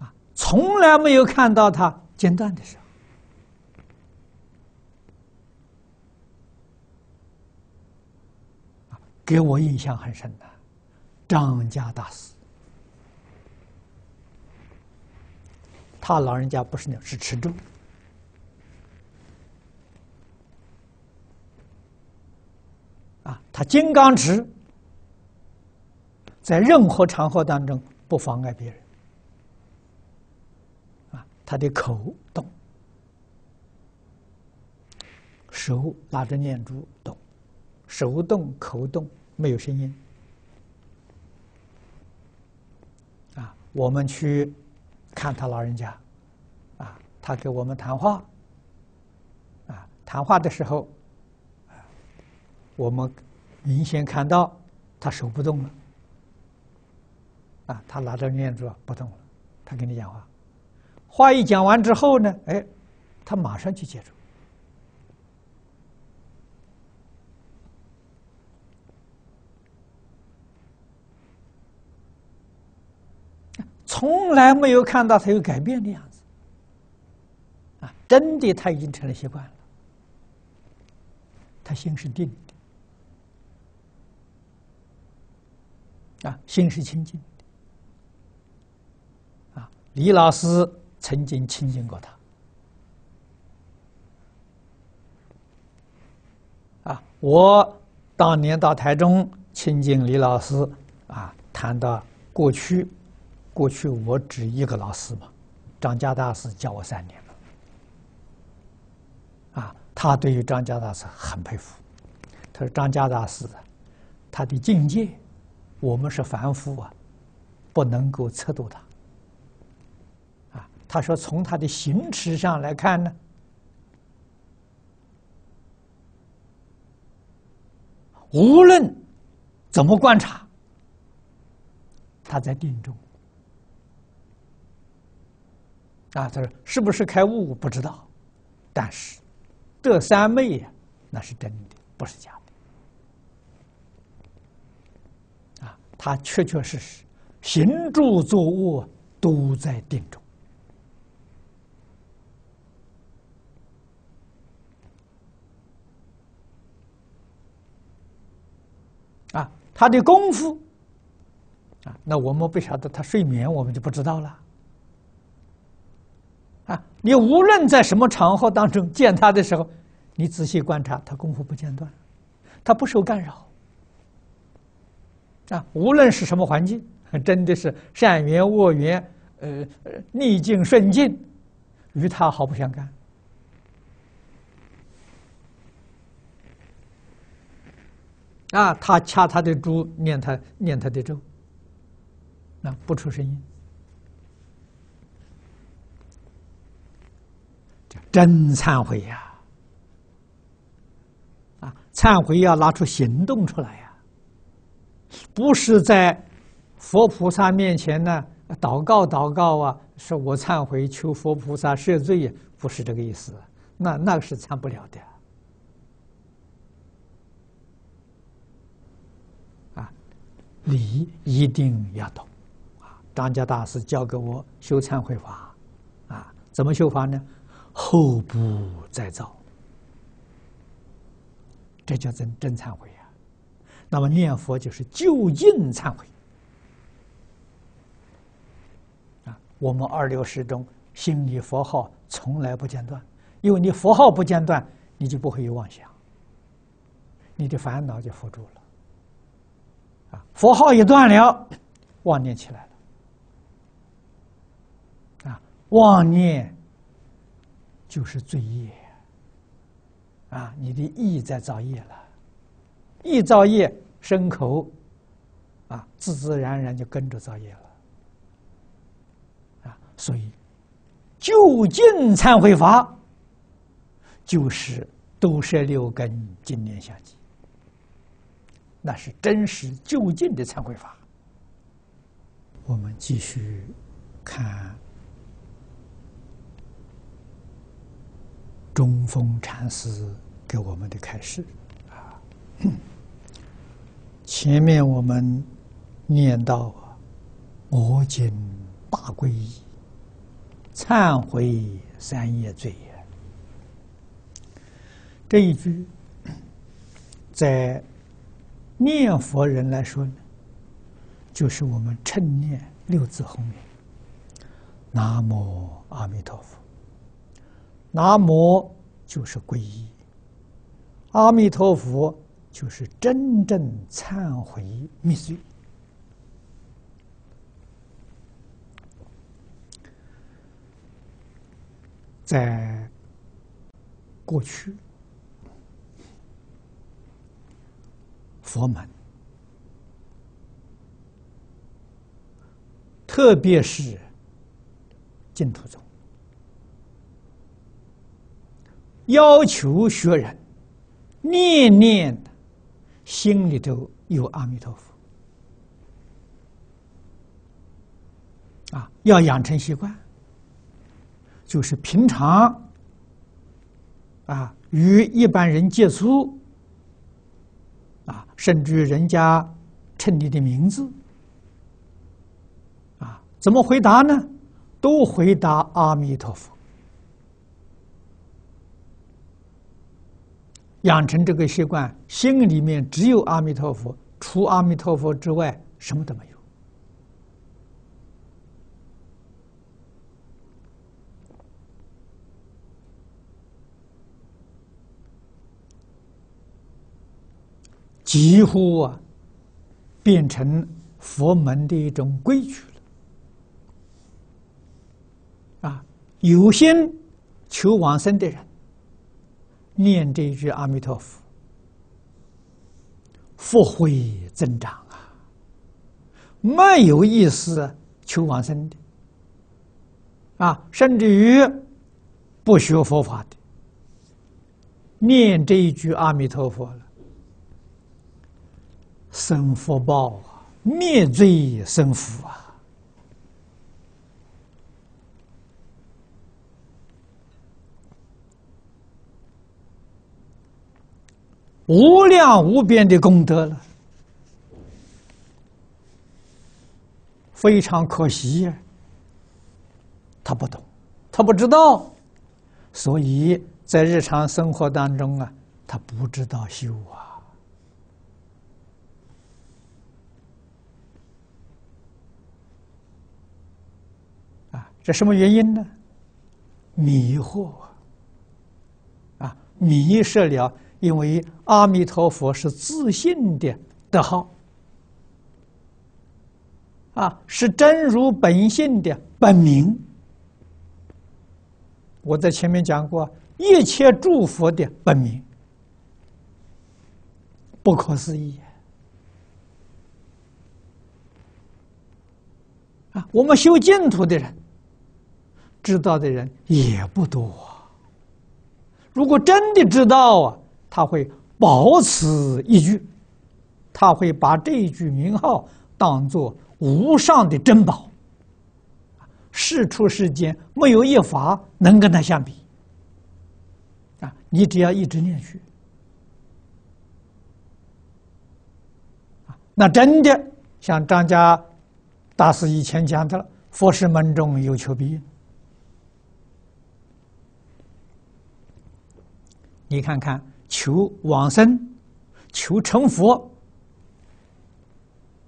啊，从来没有看到他间断的时候，啊，给我印象很深的张家大师，他老人家不是鸟，是池猪。啊，他金刚指在任何场合当中不妨碍别人。啊，他的口动，手拿着念珠动，手动口动没有声音。啊，我们去看他老人家，啊，他给我们谈话，啊，谈话的时候。我们明显看到他手不动了啊，他拿着念珠不动了。他跟你讲话，话一讲完之后呢，哎，他马上就结束。从来没有看到他有改变的样子啊，真的他已经成了习惯了，他心是定。的。啊，心是清净的。啊，李老师曾经亲近过他。啊，我当年到台中亲近李老师，啊，谈到过去，过去我只一个老师嘛，张家大师教我三年啊，他对于张家大师很佩服，他说张家大师他的境界。我们是凡夫啊，不能够测度他。啊，他说从他的行持上来看呢，无论怎么观察，他在定中。啊，他说是不是开悟我不知道，但是得三昧呀，那是真的，不是假。他确确实实，行住坐卧都在定中啊。他的功夫啊，那我们不晓得他睡眠，我们就不知道了啊。你无论在什么场合当中见他的时候，你仔细观察，他功夫不间断，他不受干扰。啊，无论是什么环境，真的是善缘恶缘，呃，逆境顺境，与他毫不相干。啊，他掐他的珠，念他念他的咒，啊，不出声音，真忏悔呀！啊，忏悔要拿出行动出来。不是在佛菩萨面前呢祷告祷告啊，说我忏悔，求佛菩萨赦罪呀，不是这个意思。那那个是忏不了的啊。理一定要懂啊。张家大师教给我修忏悔法啊，怎么修法呢？后不再造，这叫真真忏悔。那么念佛就是就近忏悔啊！我们二六师中心里佛号从来不间断，因为你佛号不间断，你就不会有妄想，你的烦恼就佛住了啊！佛号一断了，妄念起来了啊！妄念就是罪业啊！你的意在造业了。一造业，牲口，啊，自自然然就跟着造业了，啊，所以就近忏悔法就是多摄六根，今年相季，那是真实就近的忏悔法。我们继续看中风禅师给我们的开示，啊。前面我们念到“我今大皈依，忏悔三业罪业”，这一句，在念佛人来说呢，就是我们称念六字红名：“南无阿弥陀佛”，“南无”就是皈依，“阿弥陀佛”。就是真正忏悔灭罪，在过去佛门，特别是净土中，要求学人念念。心里头有阿弥陀佛，啊，要养成习惯，就是平常，啊，与一般人接触，啊，甚至人家称你的名字，啊，怎么回答呢？都回答阿弥陀佛。养成这个习惯，心里面只有阿弥陀佛，除阿弥陀佛之外，什么都没有，几乎啊，变成佛门的一种规矩了。啊，有心求往生的人。念这一句阿弥陀佛，福慧增长啊！没有意思求往生的啊，甚至于不学佛法的，念这一句阿弥陀佛了，生福报啊，灭罪生福啊。无量无边的功德了，非常可惜呀。他不懂，他不知道，所以在日常生活当中啊，他不知道修啊。啊，这什么原因呢？迷惑啊，迷失了。因为阿弥陀佛是自信的德号，啊，是真如本性的本名。我在前面讲过，一切诸佛的本名，不可思议啊！我们修净土的人，知道的人也不多。如果真的知道啊！他会保此一句，他会把这一句名号当做无上的珍宝。世出世间没有一法能跟他相比。啊，你只要一直念去，啊，那真的像张家大师以前讲的了：佛是门中有求必应。你看看。求往生，求成佛，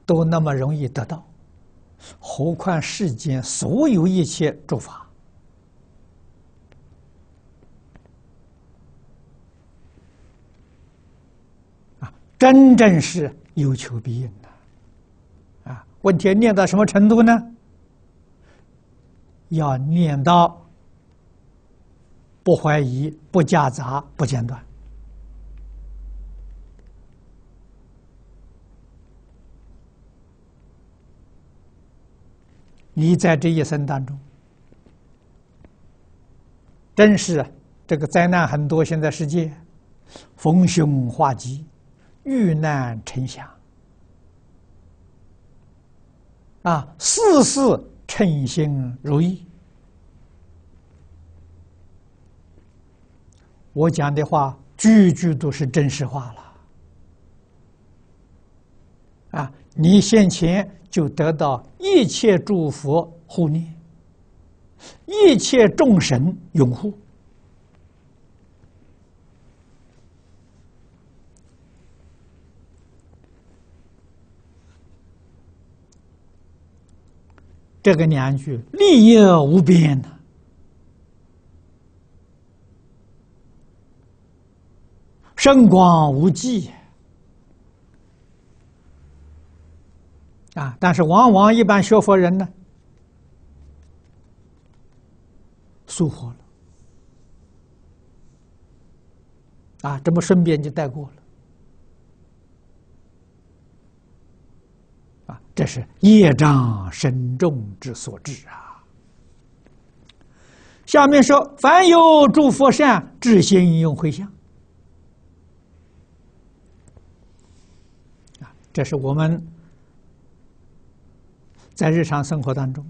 都那么容易得到，何况世间所有一切诸法啊？真正是有求必应的啊！问题念到什么程度呢？要念到不怀疑、不夹杂、不间断。你在这一生当中，真是这个灾难很多。现在世界逢凶化吉，遇难成祥啊，事事称心如意。我讲的话，句句都是真实话了。你现前就得到一切诸佛护念，一切众神拥护。这个两句利益无边呐，胜光无际。啊！但是往往一般学佛人呢，疏忽了。啊，这不顺便就带过了。啊，这是业障深重之所致啊。下面说：凡有诸佛善智心用回向啊，这是我们。在日常生活当中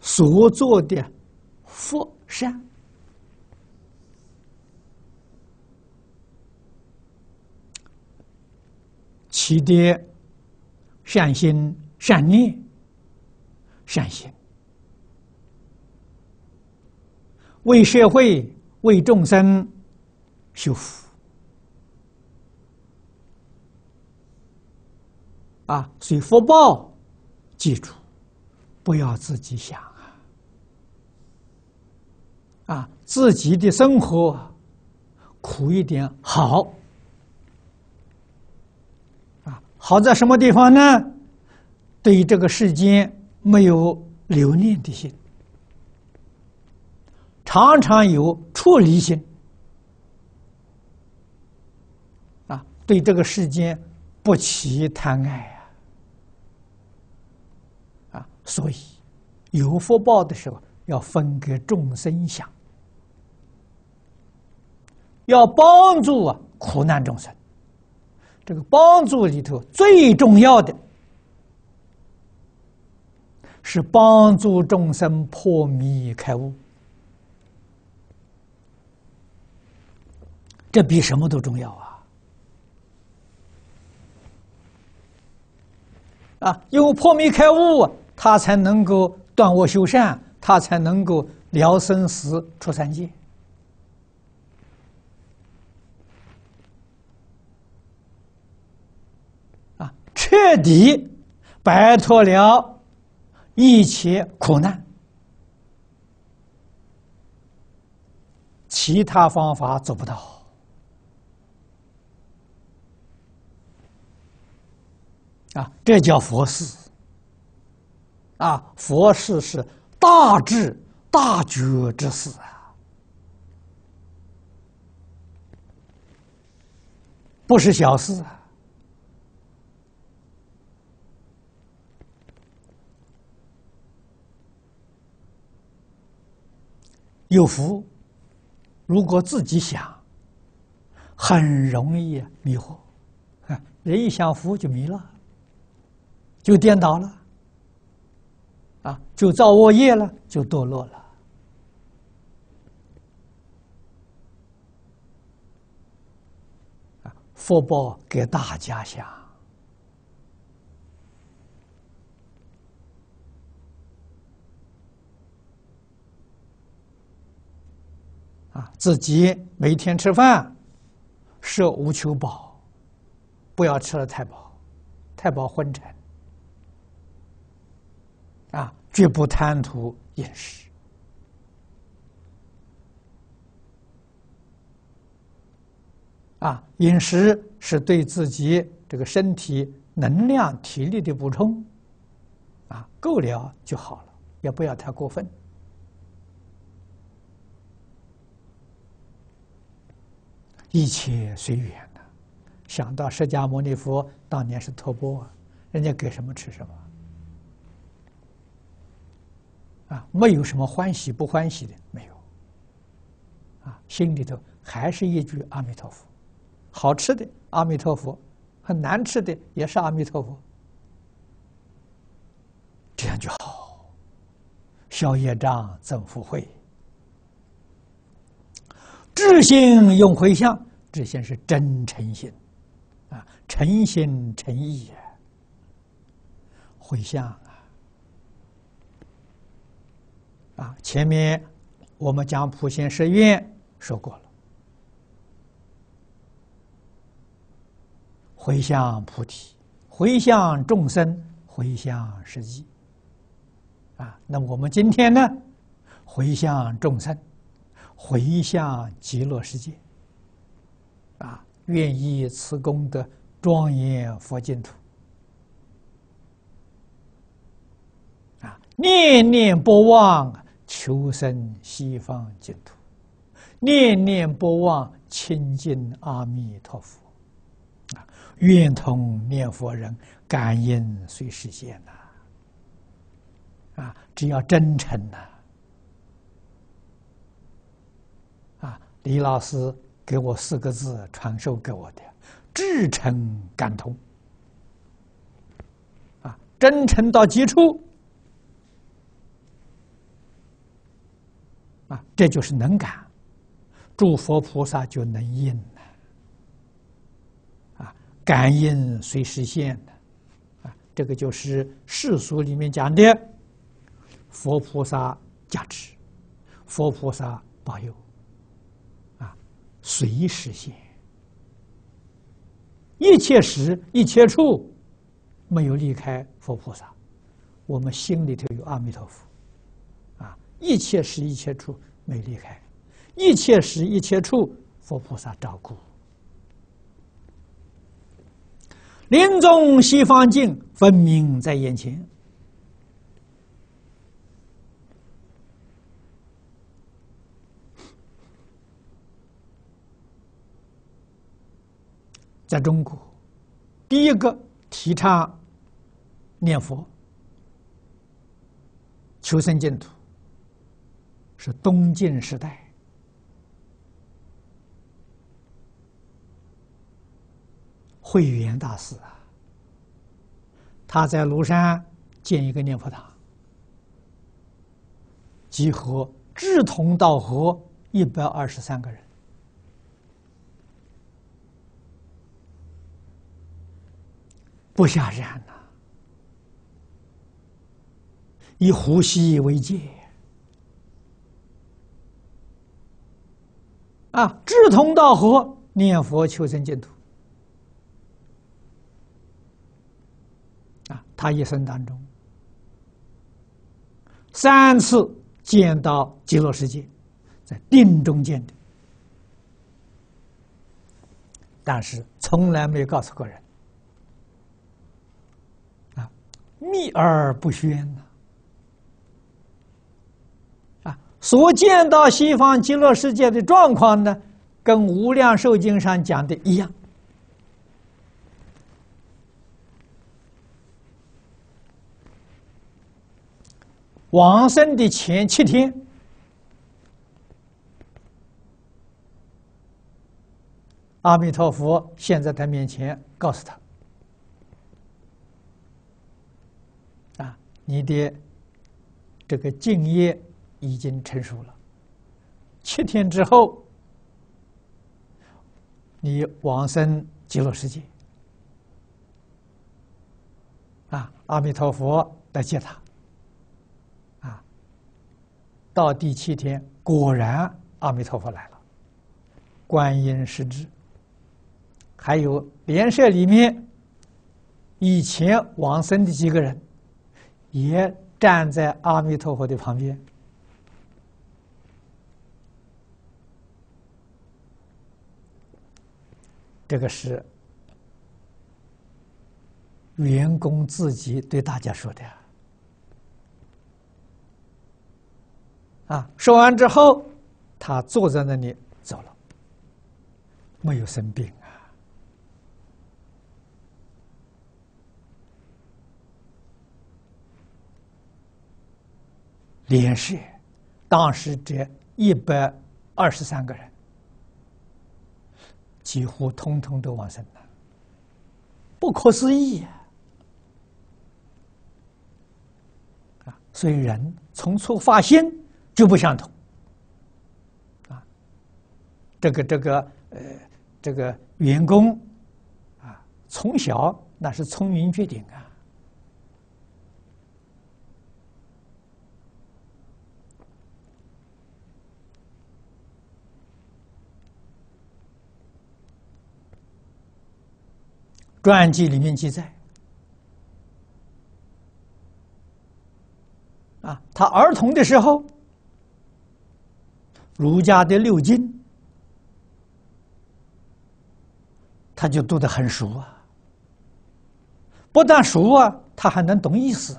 所做的福善其的善心善念善行，为社会、为众生修复。啊，所以福报，记住，不要自己想啊。啊，自己的生活苦一点好。啊，好在什么地方呢？对这个世间没有留恋的心，常常有处离心。啊，对这个世间不起贪爱。所以，有福报的时候要分给众生享，要帮助啊苦难众生。这个帮助里头最重要的，是帮助众生破迷开悟。这比什么都重要啊！啊，因为破迷开悟啊。他才能够断恶修善，他才能够了生死出三界啊，彻底摆脱了一切苦难。其他方法做不到啊，这叫佛事。啊，佛事是大智大觉之事啊，不是小事啊。有福，如果自己想，很容易迷惑，啊，人一想福就迷了，就颠倒了。啊，就造恶业了，就堕落了。福报给大家享。啊，自己每天吃饭，设无求饱，不要吃的太饱，太饱昏沉。绝不贪图饮食啊，饮食是对自己这个身体能量体力的补充，啊，够了就好了，也不要太过分。一切随缘呐。想到释迦牟尼佛当年是托钵，人家给什么吃什么。啊，没有什么欢喜不欢喜的，没有。啊，心里头还是一句阿弥陀佛，好吃的阿弥陀佛，很难吃的也是阿弥陀佛，这样就好，消业障增福慧，智心用回向，智心是真诚心，啊，诚心诚意回向。啊，前面我们讲普贤十愿说过了，回向菩提，回向众生，回向世界。啊，那么我们今天呢，回向众生，回向极乐世界。啊，愿意此功德庄严佛净土。啊，念念不忘。求生西方净土，念念不忘清净阿弥陀佛，啊，愿同念佛人感应随时现呐，啊，只要真诚呐，啊，李老师给我四个字传授给我的，至诚感通，啊，真诚到极处。啊，这就是能感，诸佛菩萨就能应啊，感应随实现的，啊，这个就是世俗里面讲的佛菩萨加持、佛菩萨保佑。啊，随时现。一切时一切处，没有离开佛菩萨，我们心里头有阿弥陀佛。一切时一切处没离开，一切时一切处佛菩萨照顾。林中西方净，分明在眼前。在中国，第一个提倡念佛求生净土。是东晋时代，慧远大师啊，他在庐山建一个念佛堂，集合志同道合一百二十三个人，不下山呐，以呼吸为界。啊，志同道合，念佛求生净土。啊，他一生当中三次见到极乐世界，在定中见的，但是从来没有告诉过人。啊，秘而不宣呐。所见到西方极乐世界的状况呢，跟《无量寿经》上讲的一样。往生的前七天，阿弥陀佛现在他面前，告诉他：“啊，你的这个敬业。”已经成熟了，七天之后，你往生极乐世界。啊，阿弥陀佛来接他。啊，到第七天，果然阿弥陀佛来了，观音示之。还有莲社里面以前往生的几个人，也站在阿弥陀佛的旁边。这个是员工自己对大家说的啊！说完之后，他坐在那里走了，没有生病啊。连是当时这一百二十三个人。几乎通通都往生了，不可思议啊！所以人从初发现就不相同啊。这个这个呃，这个员工啊，从小那是聪明绝顶啊。传记里面记载，啊，他儿童的时候，儒家的六经，他就读得很熟啊。不但熟啊，他还能懂意思。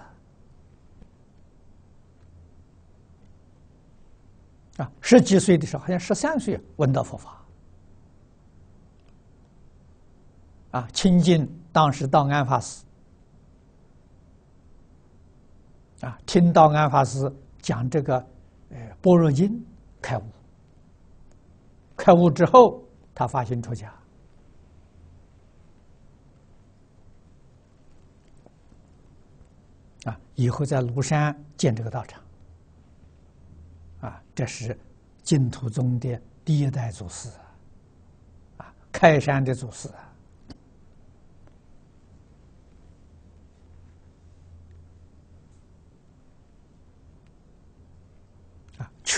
啊，十几岁的时候，好像十三岁闻到佛法。啊，亲近当时道安法师，啊，听到安法师讲这个《呃，般若经》，开悟。开悟之后，他发心出家。啊，以后在庐山建这个道场。啊，这是净土宗的第一代祖师啊，开山的祖师啊。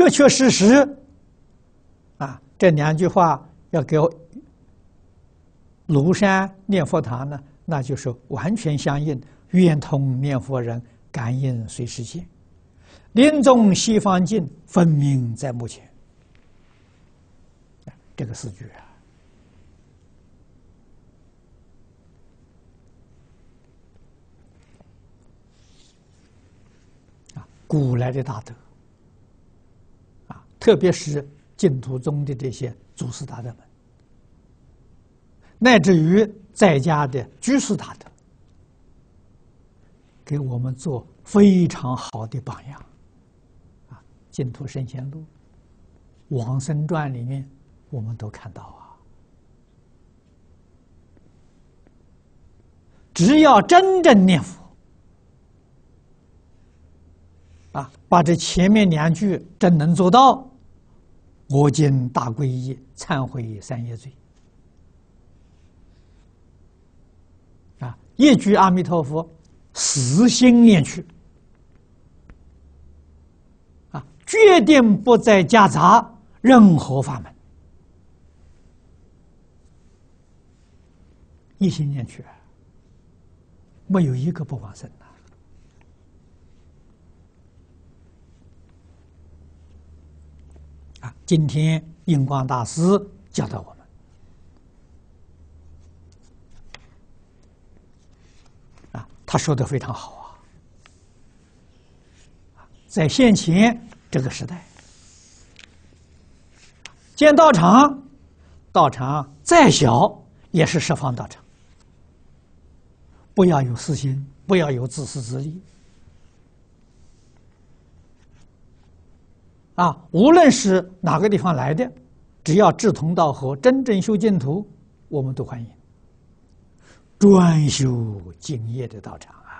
确确实实，啊，这两句话要给庐山念佛堂呢，那就是完全相应。愿同念佛人，感应随时现；临终西方境，分明在目前。这个诗句啊，啊，古来的大德。特别是净土宗的这些祖师大德们，乃至于在家的居士大德，给我们做非常好的榜样。啊，《净土圣贤录》《往生传》里面，我们都看到啊。只要真正念佛，啊，把这前面两句真能做到。我今大皈依，忏悔三业罪，啊！一句阿弥陀佛实心念去，啊！决定不再夹杂任何法门，一心念去，没有一个不往生的。今天印光大师教导我们，啊，他说的非常好啊。在现前这个时代，建道场，道场再小也是十方道场。不要有私心，不要有自私自利。啊，无论是哪个地方来的，只要志同道合，真正修净土，我们都欢迎。专修敬业的道场啊！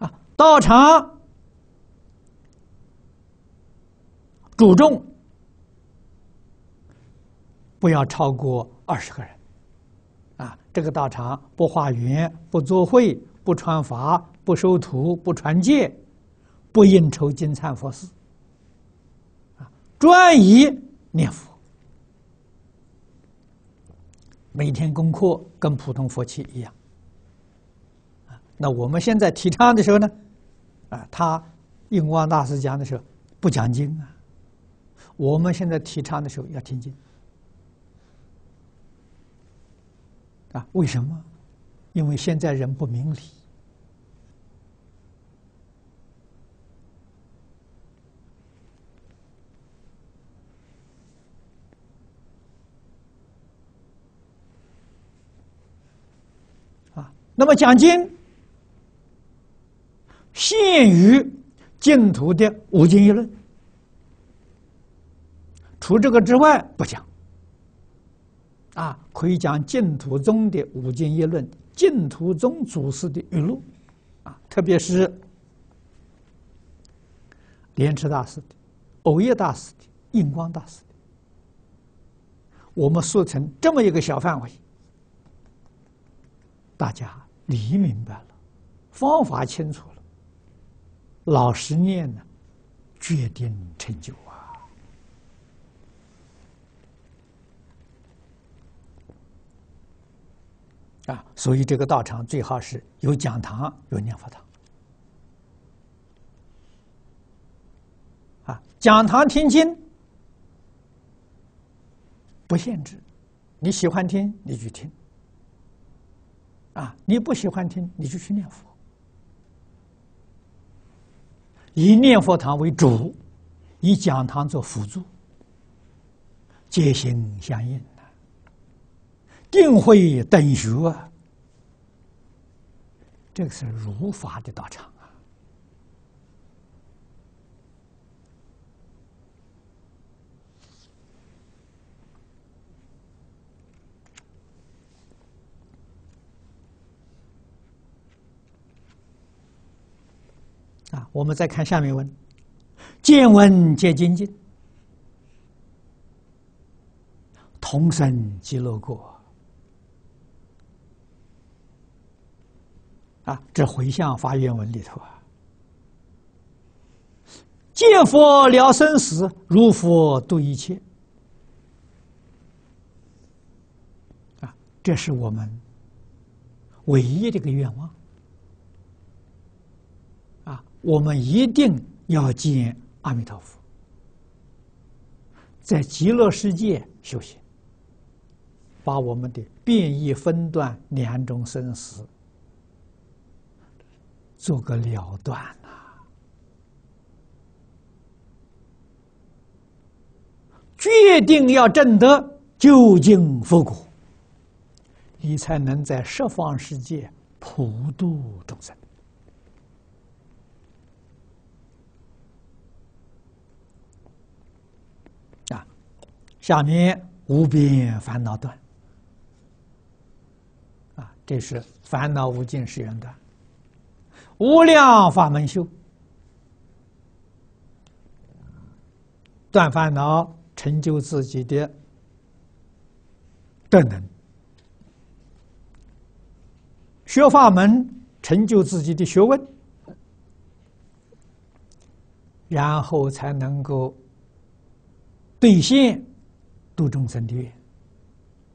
啊，道场主众不要超过二十个人，啊，这个道场不化缘，不做会，不传法。不收徒，不传戒，不应酬金灿佛寺，啊，专一念佛，每天功课跟普通佛七一样。啊，那我们现在提倡的时候呢，啊，他印光大师讲的时候不讲经啊，我们现在提倡的时候要听经，啊，为什么？因为现在人不明理。那么讲经限于净土的五经一论，除这个之外不讲。啊，可以讲净土宗的五经一论，净土宗祖师的语录，啊，特别是莲池大师的、藕益大师的、印光大师的，我们说成这么一个小范围，大家。理明白了，方法清楚了。老实念呢，决定成就啊！啊，所以这个道场最好是有讲堂、有念佛堂。啊，讲堂听经不限制，你喜欢听你就听。啊，你不喜欢听，你就去念佛，以念佛堂为主，以讲堂做辅助，皆心相应，定慧等学，这个是如法的道场。啊，我们再看下面文，见闻皆精进，同生极乐国。啊，这回向发愿文里头啊，见佛了生死，如佛度一切。啊，这是我们唯一的一个愿望。我们一定要见阿弥陀佛，在极乐世界修行，把我们的变异分段两种生死，做个了断呐。决定要证得究竟佛果，你才能在十方世界普度众生。下面无边烦恼断，啊，这是烦恼无尽誓愿断。无量法门修，断烦恼，成就自己的德能；学法门，成就自己的学问，然后才能够兑现。度众生的，愿，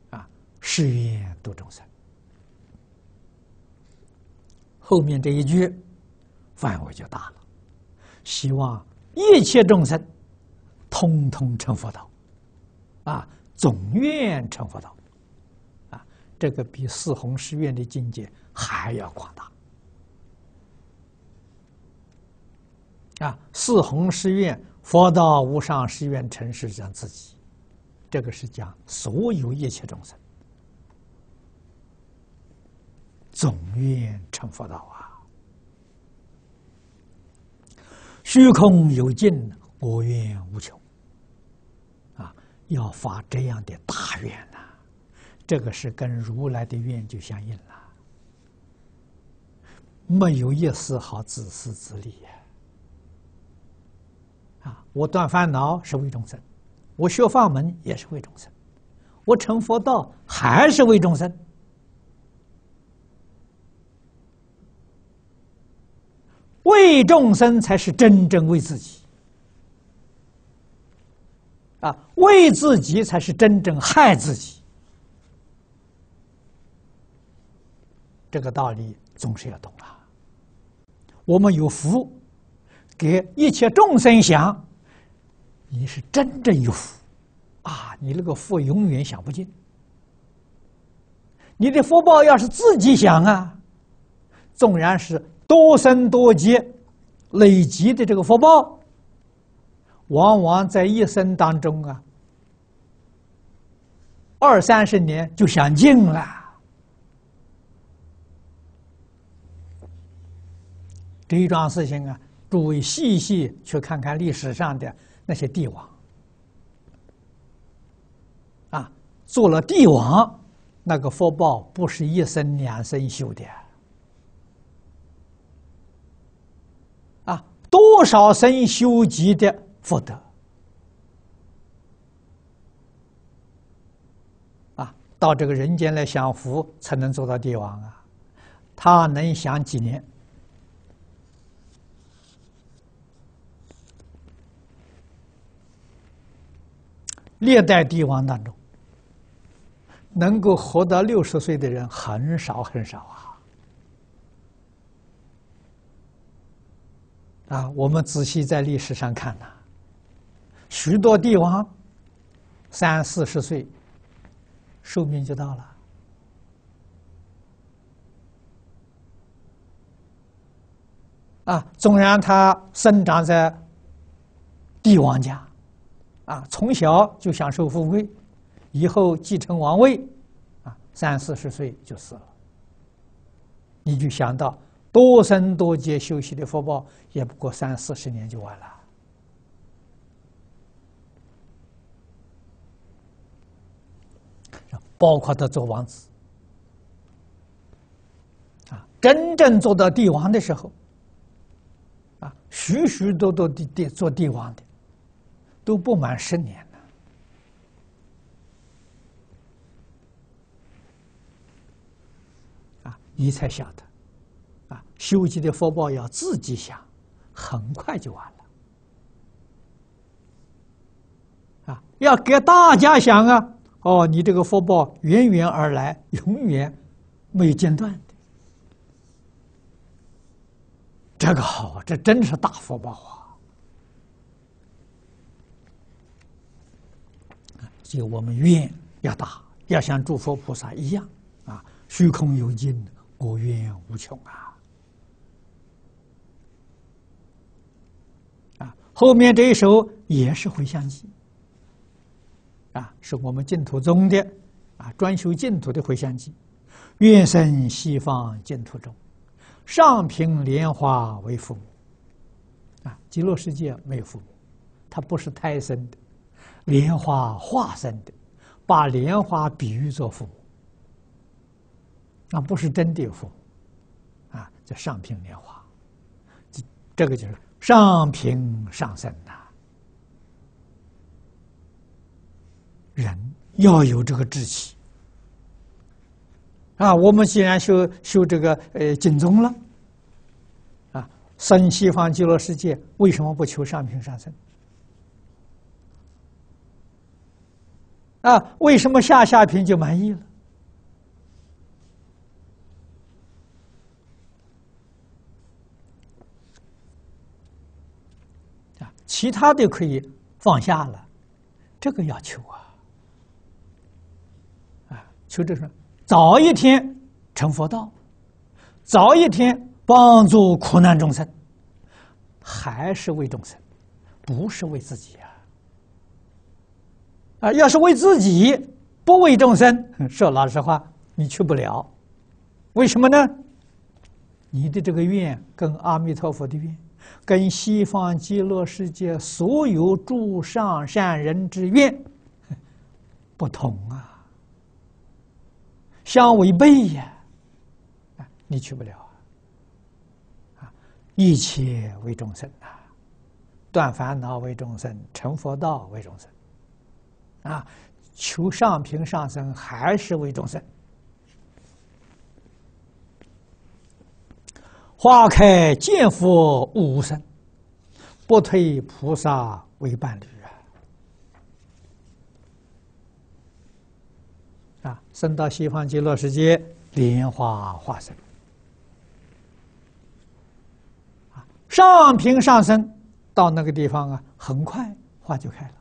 啊，誓愿度众生。后面这一句范围就大了，希望一切众生通通成佛道，啊，总愿成佛道，啊，这个比四弘誓愿的境界还要广大。啊，四弘誓愿，佛道无上誓愿成世间自己。这个是讲所有一切众生，总愿成佛道啊！虚空有尽，我愿无穷。啊，要发这样的大愿呐！这个是跟如来的愿就相应了，没有一丝毫自私自利呀！啊，我断烦恼，是为众生。我学法门也是为众生，我成佛道还是为众生。为众生才是真正为自己，啊，为自己才是真正害自己。这个道理总是要懂啊。我们有福，给一切众生享。你是真正有福啊！你那个福永远享不尽。你的福报要是自己享啊，纵然是多生多劫累积的这个福报，往往在一生当中啊，二三十年就享尽了。这一桩事情啊，诸位细细去看看历史上的。那些帝王啊，做了帝王，那个福报不是一生两生修的啊，多少生修集的福德啊，到这个人间来享福，才能做到帝王啊，他能享几年？历代帝王当中，能够活到六十岁的人很少很少啊！啊，我们仔细在历史上看呐，许多帝王三四十岁寿命就到了。啊，纵然他生长在帝王家。啊，从小就享受富贵，以后继承王位，啊，三四十岁就死了。你就想到多生多劫修习的福报，也不过三四十年就完了。包括他做王子，啊，真正做到帝王的时候，啊，许许多多的帝做帝王的。都不满十年了，啊！你才晓得，啊！修集的福报要自己想，很快就完了，啊！要给大家想啊！哦，你这个福报源源而来，永远没有间断的，这个好，这真是大福报啊！就我们愿要大，要像诸佛菩萨一样啊，虚空有尽，我愿无穷啊！啊，后面这一首也是回向偈啊，是我们净土宗的啊，专修净土的回向偈。愿生西方净土中，上品莲花为父母啊，极乐世界没有父母，它不是胎生的。莲花化身的，把莲花比喻作父母，那不是真的父母啊！叫上品莲花，这这个就是上品上身呐。人要有这个志气啊！我们既然修修这个呃净宗了啊，生西方极乐世界为什么不求上品上身？啊，为什么下下品就满意了？啊，其他的可以放下了，这个要求啊，啊，求这说：早一天成佛道，早一天帮助苦难众生，还是为众生，不是为自己呀。啊，要是为自己不为众生，说老实话，你去不了。为什么呢？你的这个愿跟阿弥陀佛的愿，跟西方极乐世界所有诸上善人之愿不同啊，相违背呀！你去不了啊！一切为众生啊，断烦恼为众生，成佛道为众生。啊！求上平上升，还是为众生。花开见佛悟无生，不退菩萨为伴侣啊！啊，生到西方极乐世界，莲花化身上平上升到那个地方啊，很快花就开了。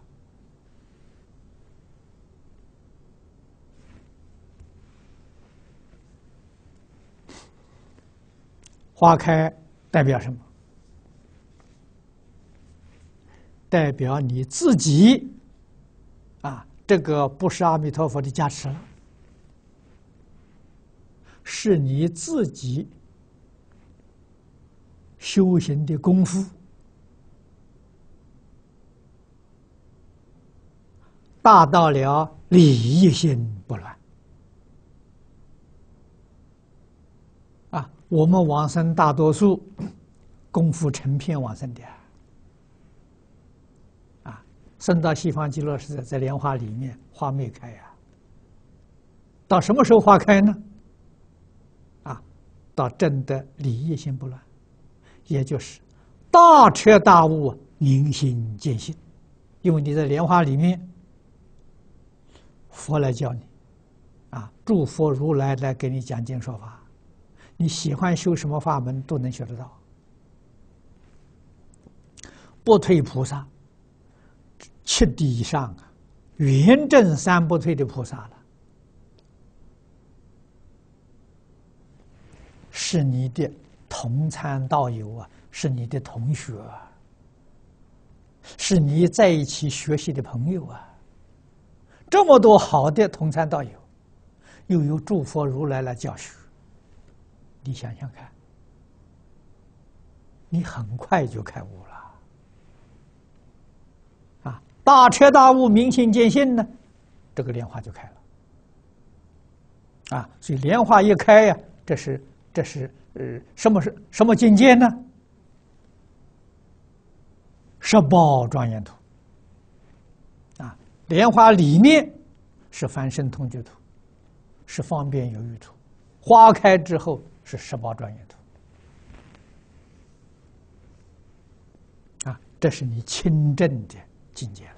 花开代表什么？代表你自己啊，这个不是阿弥陀佛的加持了，是你自己修行的功夫，大到了理心不乱。我们往生，大多数功夫成片往生的啊，生到西方极乐世界，在莲花里面花没开呀。到什么时候花开呢？啊，到正的理义心不乱，也就是大彻大悟，明心见性。因为你在莲花里面，佛来教你啊，诸佛如来来给你讲经说法。你喜欢修什么法门，都能修得到。不退菩萨，七底以上啊，圆正三不退的菩萨了，是你的同参道友啊，是你的同学啊，是你在一起学习的朋友啊。这么多好的同参道友，又有诸佛如来来教学。你想想看，你很快就开悟了，啊，大彻大悟、明心见性呢，这个莲花就开了。啊，所以莲花一开呀，这是这是呃，什么是什么境界呢？十宝庄严图。啊，莲花里面是凡圣通觉土，是方便有余土，花开之后。是十八专业图啊，这是你亲证的境界了。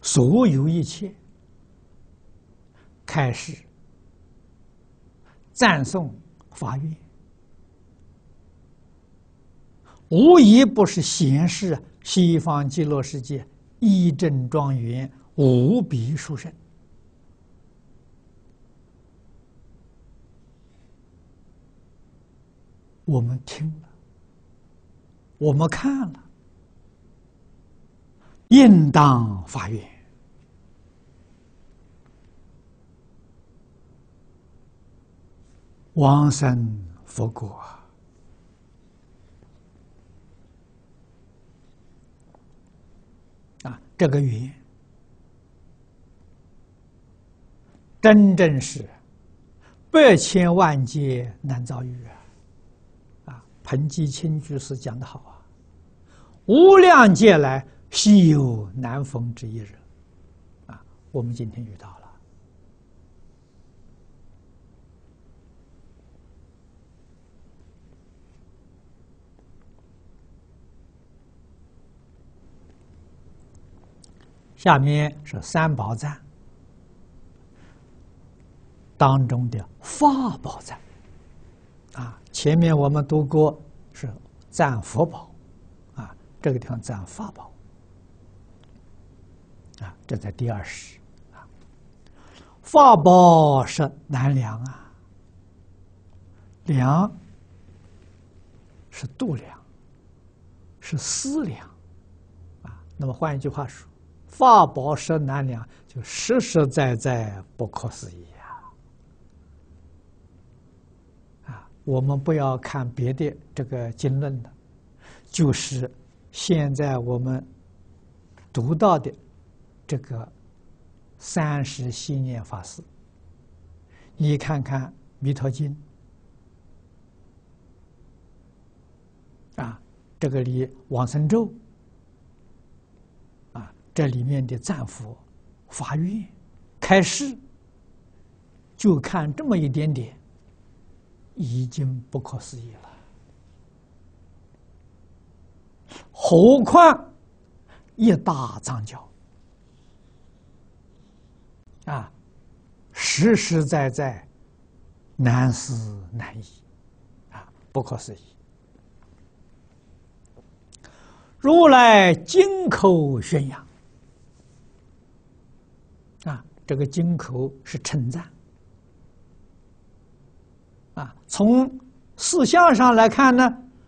所有一切开始赞颂法院。无一不是显示西方极乐世界一正庄严，无比殊胜。我们听了，我们看了，应当发愿，往生佛国。这个云真正是百千万劫难遭遇啊！啊，彭际清居士讲的好啊，“无量劫来稀有难逢之一人”，啊，我们今天遇到了。下面是三宝赞当中的法宝赞啊，前面我们读过是赞佛宝啊，这个地方赞法宝啊，这在第二十啊，法宝是难量啊，量是度量，是思量啊，那么换一句话说。法宝舍难量，就实实在在不可思议啊！啊，我们不要看别的这个经论的，就是现在我们读到的这个三十信念法师，你看看《弥陀经》啊，这个里往生咒。这里面的战俘发愿、开始就看这么一点点，已经不可思议了。何况一大藏教啊，实实在在难思难已啊，不可思议。如来金口宣扬。这个金口是称赞啊！从四相上来看呢，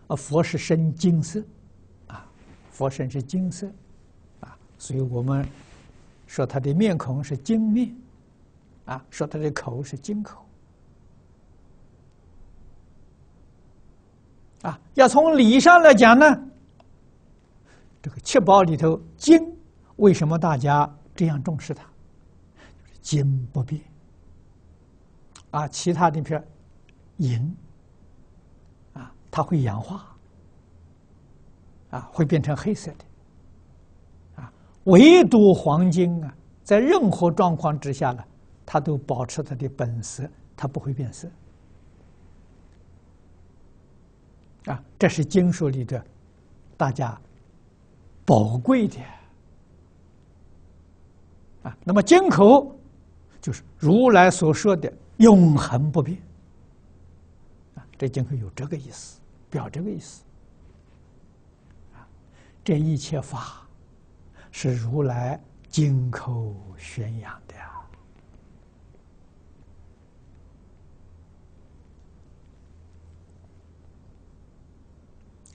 啊，佛是身金色，啊，佛身是金色，啊，所以我们说他的面孔是金面，啊，说他的口是金口，啊，要从理上来讲呢，这个七宝里头金，为什么大家这样重视它？金不变啊，其他的片银啊，它会氧化啊，会变成黑色的啊。唯独黄金啊，在任何状况之下呢，它都保持它的本色，它不会变色啊。这是金属里的大家宝贵的啊。那么进口。就是如来所说的永恒不变啊，这经口有这个意思，表这个意思啊，这一切法是如来经口宣扬的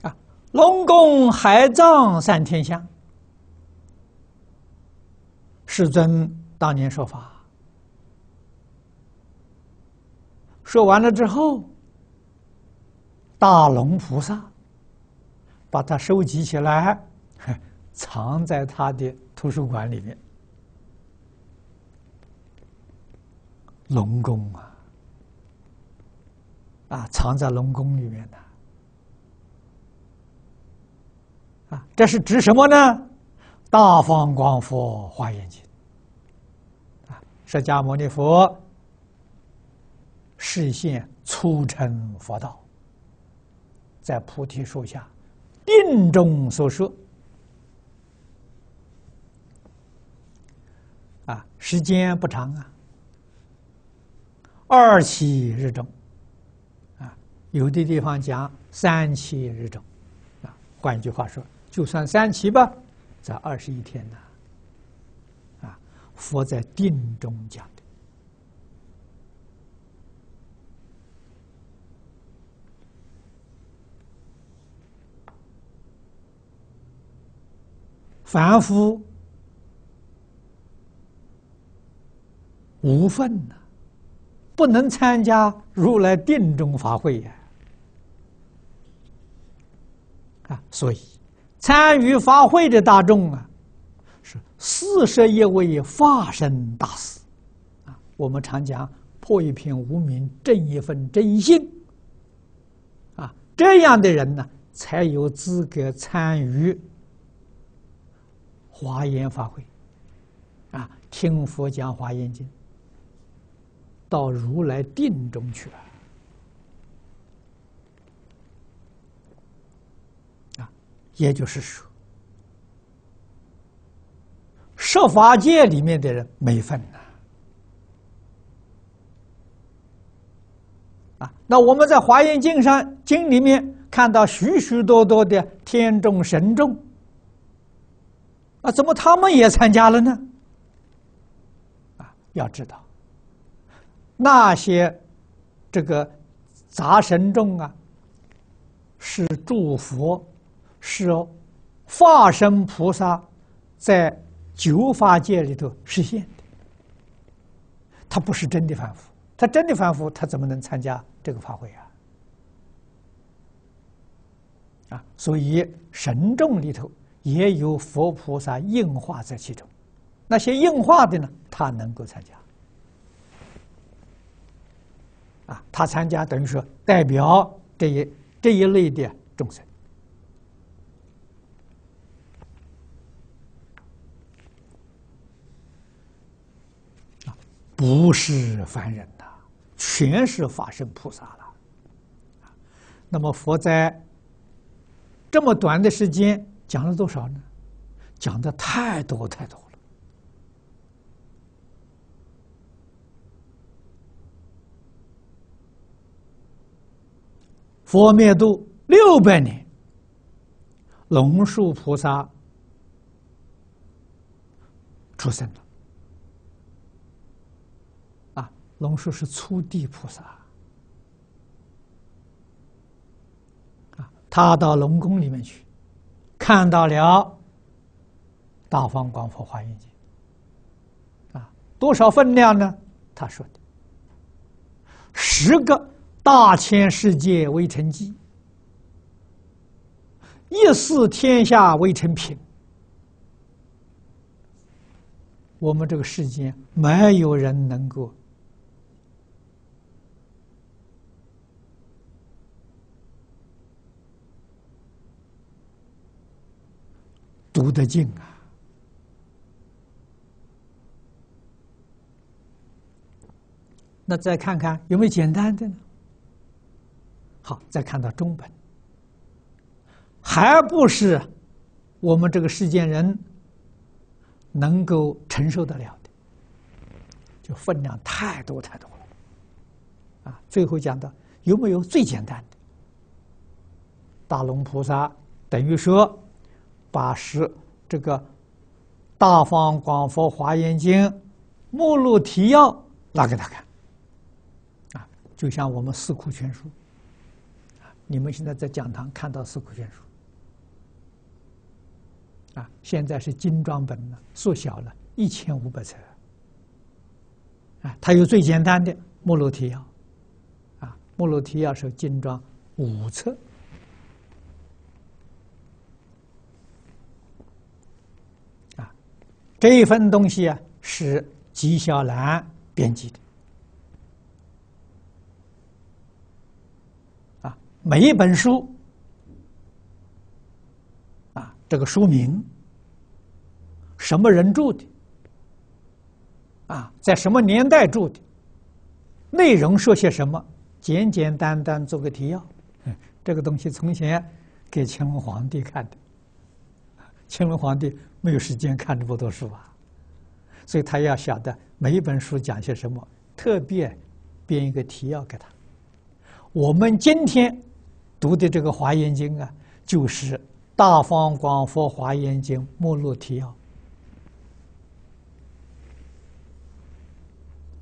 啊。龙宫海藏三天香，世尊当年说法。说完了之后，大龙菩萨把它收集起来，藏在他的图书馆里面，龙宫啊，啊，藏在龙宫里面的，啊，这是指什么呢？大放光佛化眼睛，啊，释迦牟尼佛。视现初成佛道，在菩提树下，定中所说。啊，时间不长啊，二七日中，啊，有的地方讲三七日中，啊，换一句话说，就算三七吧，在二十一天呢，啊，佛在定中讲。凡夫无份呐，不能参加如来定中法会呀。啊，所以参与法会的大众啊，是四十一位化身大士啊。我们常讲破一片无名，正一份真心啊，这样的人呢，才有资格参与。华严法会，啊，听佛讲华严经，到如来定中去了，啊，也就是说，设法界里面的人没份了，啊，那我们在华严经上经里面看到许许多多的天众神众。啊，怎么他们也参加了呢？啊，要知道那些这个杂神众啊，是诸佛是化身菩萨在九法界里头实现的，他不是真的凡夫，他真的凡夫，他怎么能参加这个法会啊？啊，所以神众里头。也有佛菩萨应化在其中，那些应化的呢，他能够参加。啊，他参加等于说代表这一这一类的众生。啊，不是凡人呐，全是法身菩萨了。那么佛在这么短的时间。讲了多少呢？讲的太多太多了。佛灭度六百年，龙树菩萨出生了。啊，龙树是出地菩萨，啊，他到龙宫里面去。看到了《大方广佛华严经》啊，多少分量呢？他说的：“十个大千世界微成机。一似天下微成品。”我们这个世间，没有人能够。读得进啊！那再看看有没有简单的？呢？好，再看到中本，还不是我们这个世间人能够承受得了的，就分量太多太多了。啊，最后讲到有没有最简单的？大龙菩萨等于说。把《十这个大方广佛华严经》目录提要拿给他看，啊，就像我们《四库全书》，你们现在在讲堂看到《四库全书》，啊，现在是精装本了，缩小了一千五百册，啊，它有最简单的目录提要，啊，目录提要是精装五册。这一份东西啊，是纪晓岚编辑的。啊，每一本书，啊，这个书名，什么人著的，啊，在什么年代著的，内容说些什么，简简单单做个提要。这个东西从前给乾隆皇帝看的，乾隆皇帝。没有时间看这么多书啊，所以他要晓得每一本书讲些什么，特别编一个提要给他。我们今天读的这个《华严经》啊，就是《大方广佛华严经》目录提要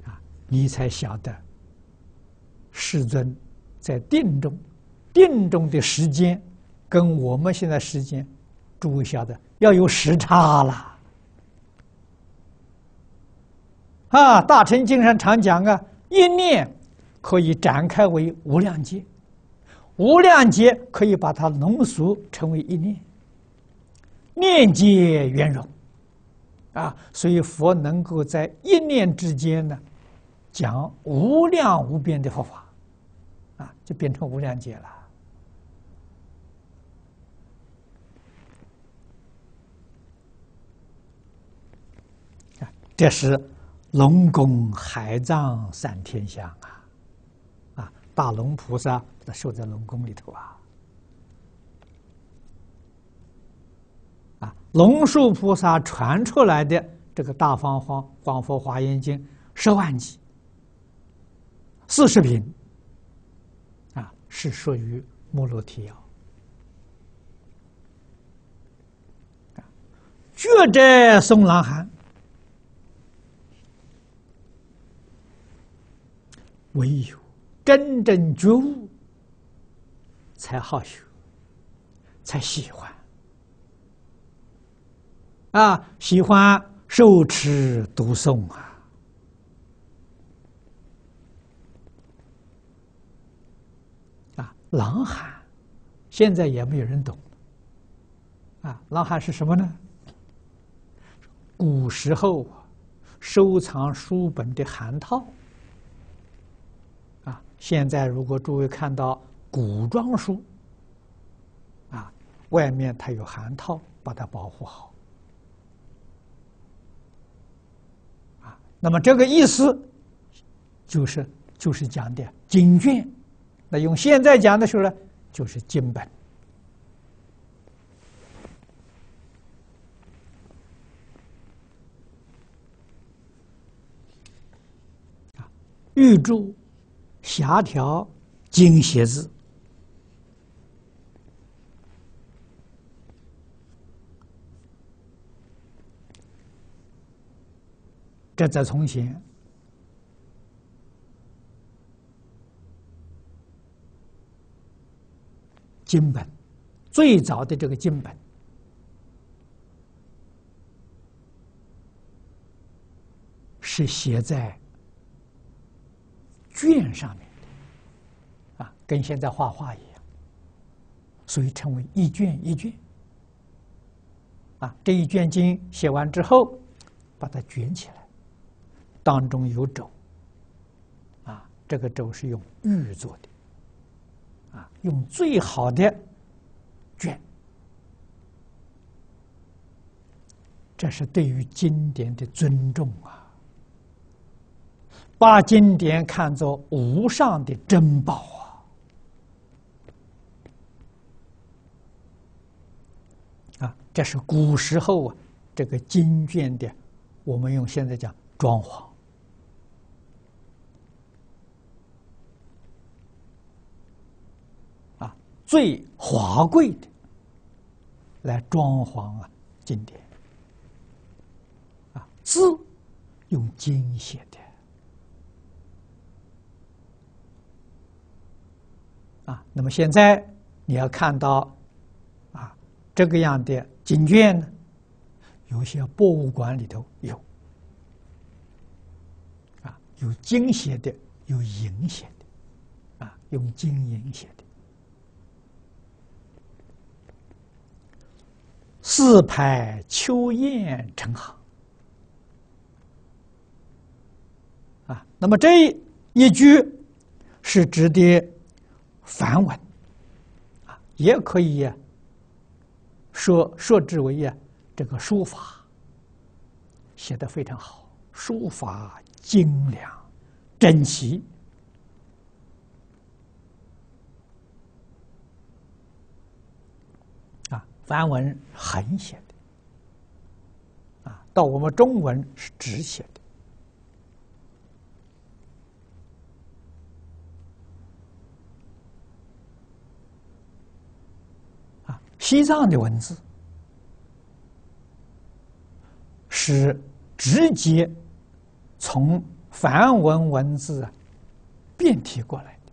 啊，你才晓得世尊在定中，定中的时间跟我们现在时间位下的。要有时差了。啊，大乘经上常讲啊，一念可以展开为无量劫，无量劫可以把它浓缩成为一念，念即圆融，啊，所以佛能够在一念之间呢，讲无量无边的佛法，啊，就变成无量劫了。这时，龙宫海藏三天香啊，啊，大龙菩萨把它收在龙宫里头啊，啊，龙树菩萨传出来的这个《大方方广佛华严经》十万集。四十品，啊，是属于目录提要，觉者送狼寒。唯有真正觉悟，才好学，才喜欢啊！喜欢受持读诵啊！啊，狼喊，现在也没有人懂啊！狼喊是什么呢？古时候收藏书本的函套。现在如果诸位看到古装书，啊，外面它有函套把它保护好，啊，那么这个意思，就是就是讲的经卷，那用现在讲的时候呢，就是经本，玉珠。狭条经写字，这在从前经本，最早的这个经本是写在。卷上面的啊，跟现在画画一样。所以称为一卷一卷。啊，这一卷经写完之后，把它卷起来，当中有轴。啊，这个轴是用玉做的。啊，用最好的卷，这是对于经典的尊重啊。把经典看作无上的珍宝啊！啊，这是古时候啊，这个经卷的，我们用现在讲装潢啊，最华贵的来装潢啊，经典啊，字用金写的。啊，那么现在你要看到，啊，这个样的金卷呢，有些博物馆里头有，啊，有金写的，有银写的，啊，用金银写的，四排秋雁成行。啊，那么这一句是指的。梵文啊，也可以设设置为呀，这个书法写的非常好，书法精良、整齐啊，梵文横写的啊，到我们中文是直写的。西藏的文字是直接从梵文文字变体过来的，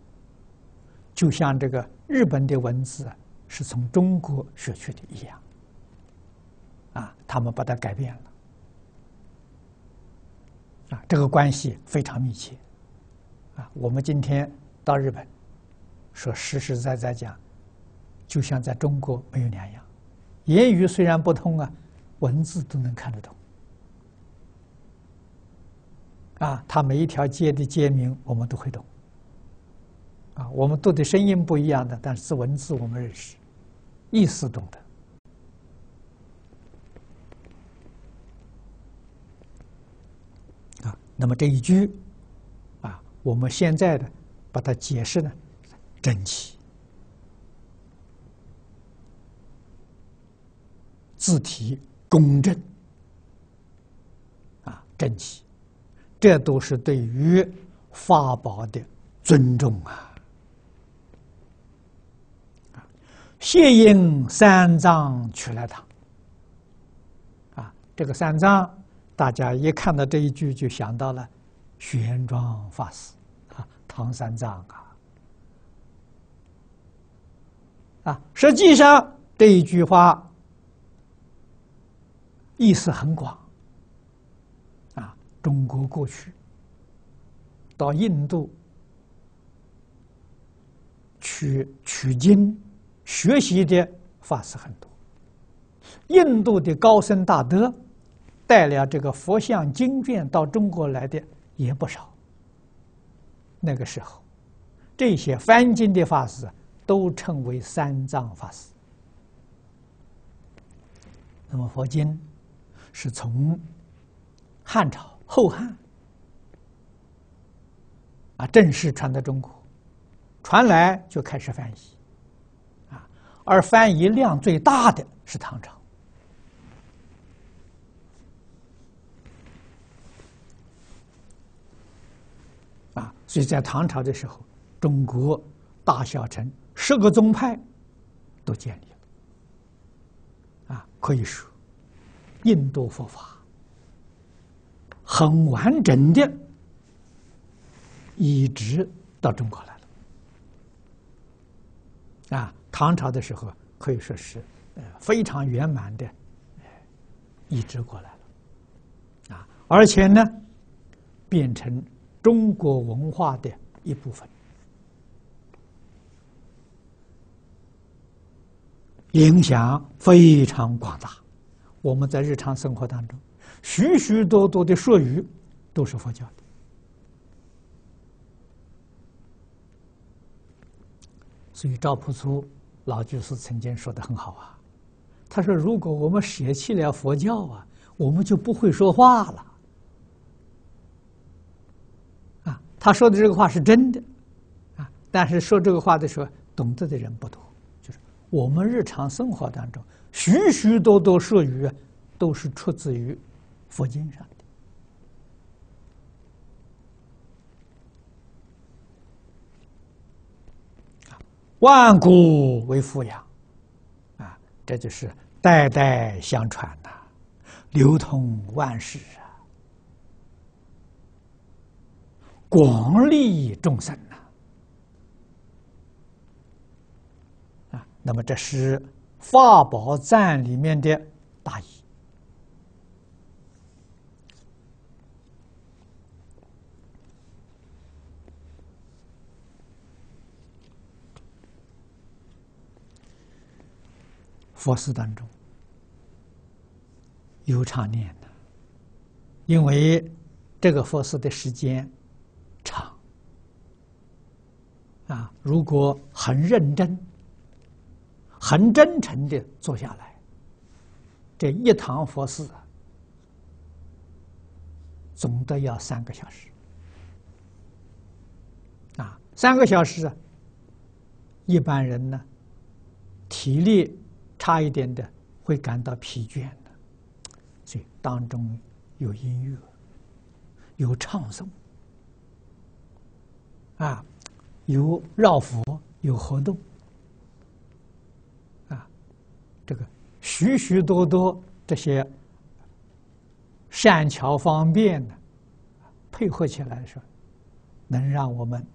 就像这个日本的文字是从中国学去的一样，啊，他们把它改变了，啊，这个关系非常密切，啊，我们今天到日本，说实实在在讲。就像在中国没有两样，言语虽然不通啊，文字都能看得懂。啊，它每一条街的街名我们都会懂。啊，我们读的声音不一样的，但是文字我们认识，意思懂的。啊，那么这一句，啊，我们现在的把它解释呢，整齐。字体工整啊，整齐，这都是对于法宝的尊重啊。谢应三藏取来他啊，这个三藏，大家一看到这一句就想到了玄奘法师啊，唐三藏啊啊，实际上这一句话。意思很广啊！中国过去到印度取取经学习的法师很多，印度的高僧大德带了这个佛像经卷到中国来的也不少。那个时候，这些翻经的法师都称为三藏法师。那么佛经。是从汉朝、后汉啊正式传到中国，传来就开始翻译啊，而翻译量最大的是唐朝啊。所以在唐朝的时候，中国大小城十个宗派都建立了啊，可以说。印度佛法很完整的移植到中国来了啊！唐朝的时候可以说是呃非常圆满的移植过来了啊！而且呢，变成中国文化的一部分，影响非常广大。我们在日常生活当中，许许多多的术语都是佛教的。所以赵朴初老居士曾经说的很好啊，他说：“如果我们舍弃了佛教啊，我们就不会说话了。”啊，他说的这个话是真的啊，但是说这个话的时候，懂得的人不多。就是我们日常生活当中。许许多多术语都是出自于佛经上的，万古为父呀，啊，这就是代代相传呐，流通万世啊，广利众生呐，啊，那么这是。法宝赞里面的大意，佛寺当中有常念的，因为这个佛寺的时间长啊，如果很认真。很真诚的坐下来。这一堂佛事啊，总得要三个小时。啊，三个小时，一般人呢，体力差一点的会感到疲倦的，所以当中有音乐，有唱诵，啊，有绕佛，有活动。这个许许多多这些善巧方便的配合起来的时候，能让我们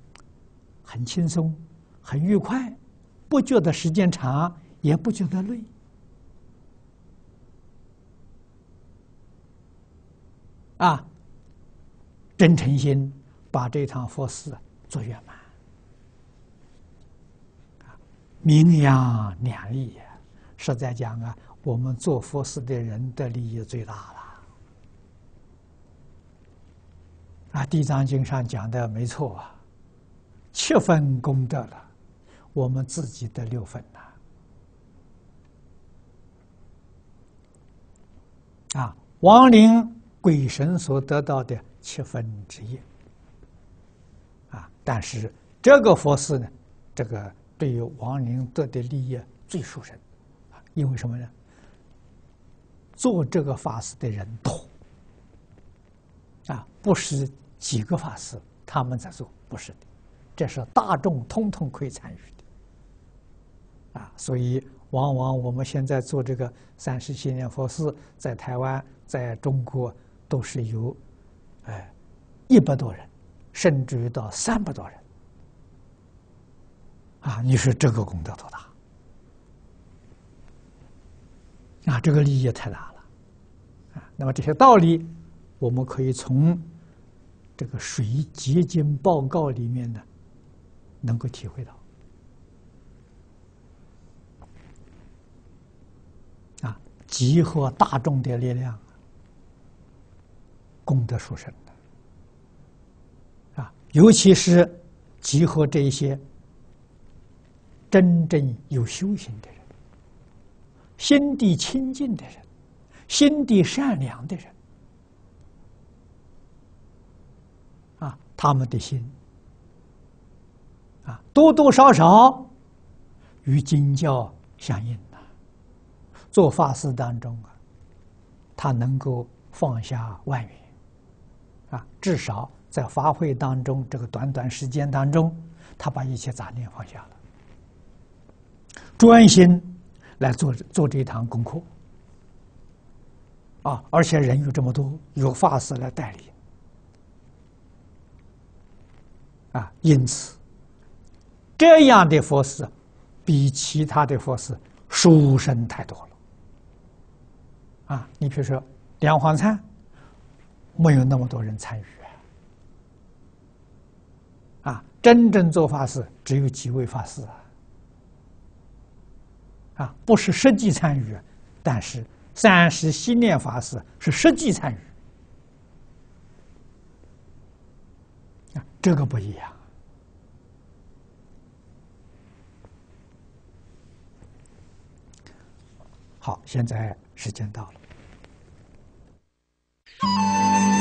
很轻松、很愉快，不觉得时间长，也不觉得累啊！真诚心把这趟佛事做圆满，名扬两利啊。是在讲啊，我们做佛事的人的利益最大了。啊，《地藏经》上讲的没错啊，七分功德了，我们自己得六分呐。啊，亡灵鬼神所得到的七分之一，啊，但是这个佛事呢，这个对于亡灵得的利益最殊胜。因为什么呢？做这个法师的人多啊，不是几个法师他们在做，不是的，这是大众通通可以参与的啊。所以，往往我们现在做这个三十七年佛事，在台湾、在中国都是有哎一百多人，甚至于到三百多人啊。你说这个功德多大？啊，这个利益太大了，啊！那么这些道理，我们可以从这个水结晶报告里面呢，能够体会到。啊，集合大众的力量，功德殊胜的，啊，尤其是集合这些真正有修行的人。心地清净的人，心地善良的人，啊，他们的心，啊，多多少少与经教相应了。做法事当中啊，他能够放下万缘，啊，至少在法会当中这个短短时间当中，他把一切杂念放下了，专心。来做做这一堂功课，啊！而且人有这么多，有法师来带领，啊！因此，这样的佛寺比其他的佛寺殊胜太多了。啊！你比如说梁皇灿，没有那么多人参与，啊！真正做法事只有几位法师啊。不是实际参与，但是三十心念法师是实际参与，啊，这个不一样。好，现在时间到了。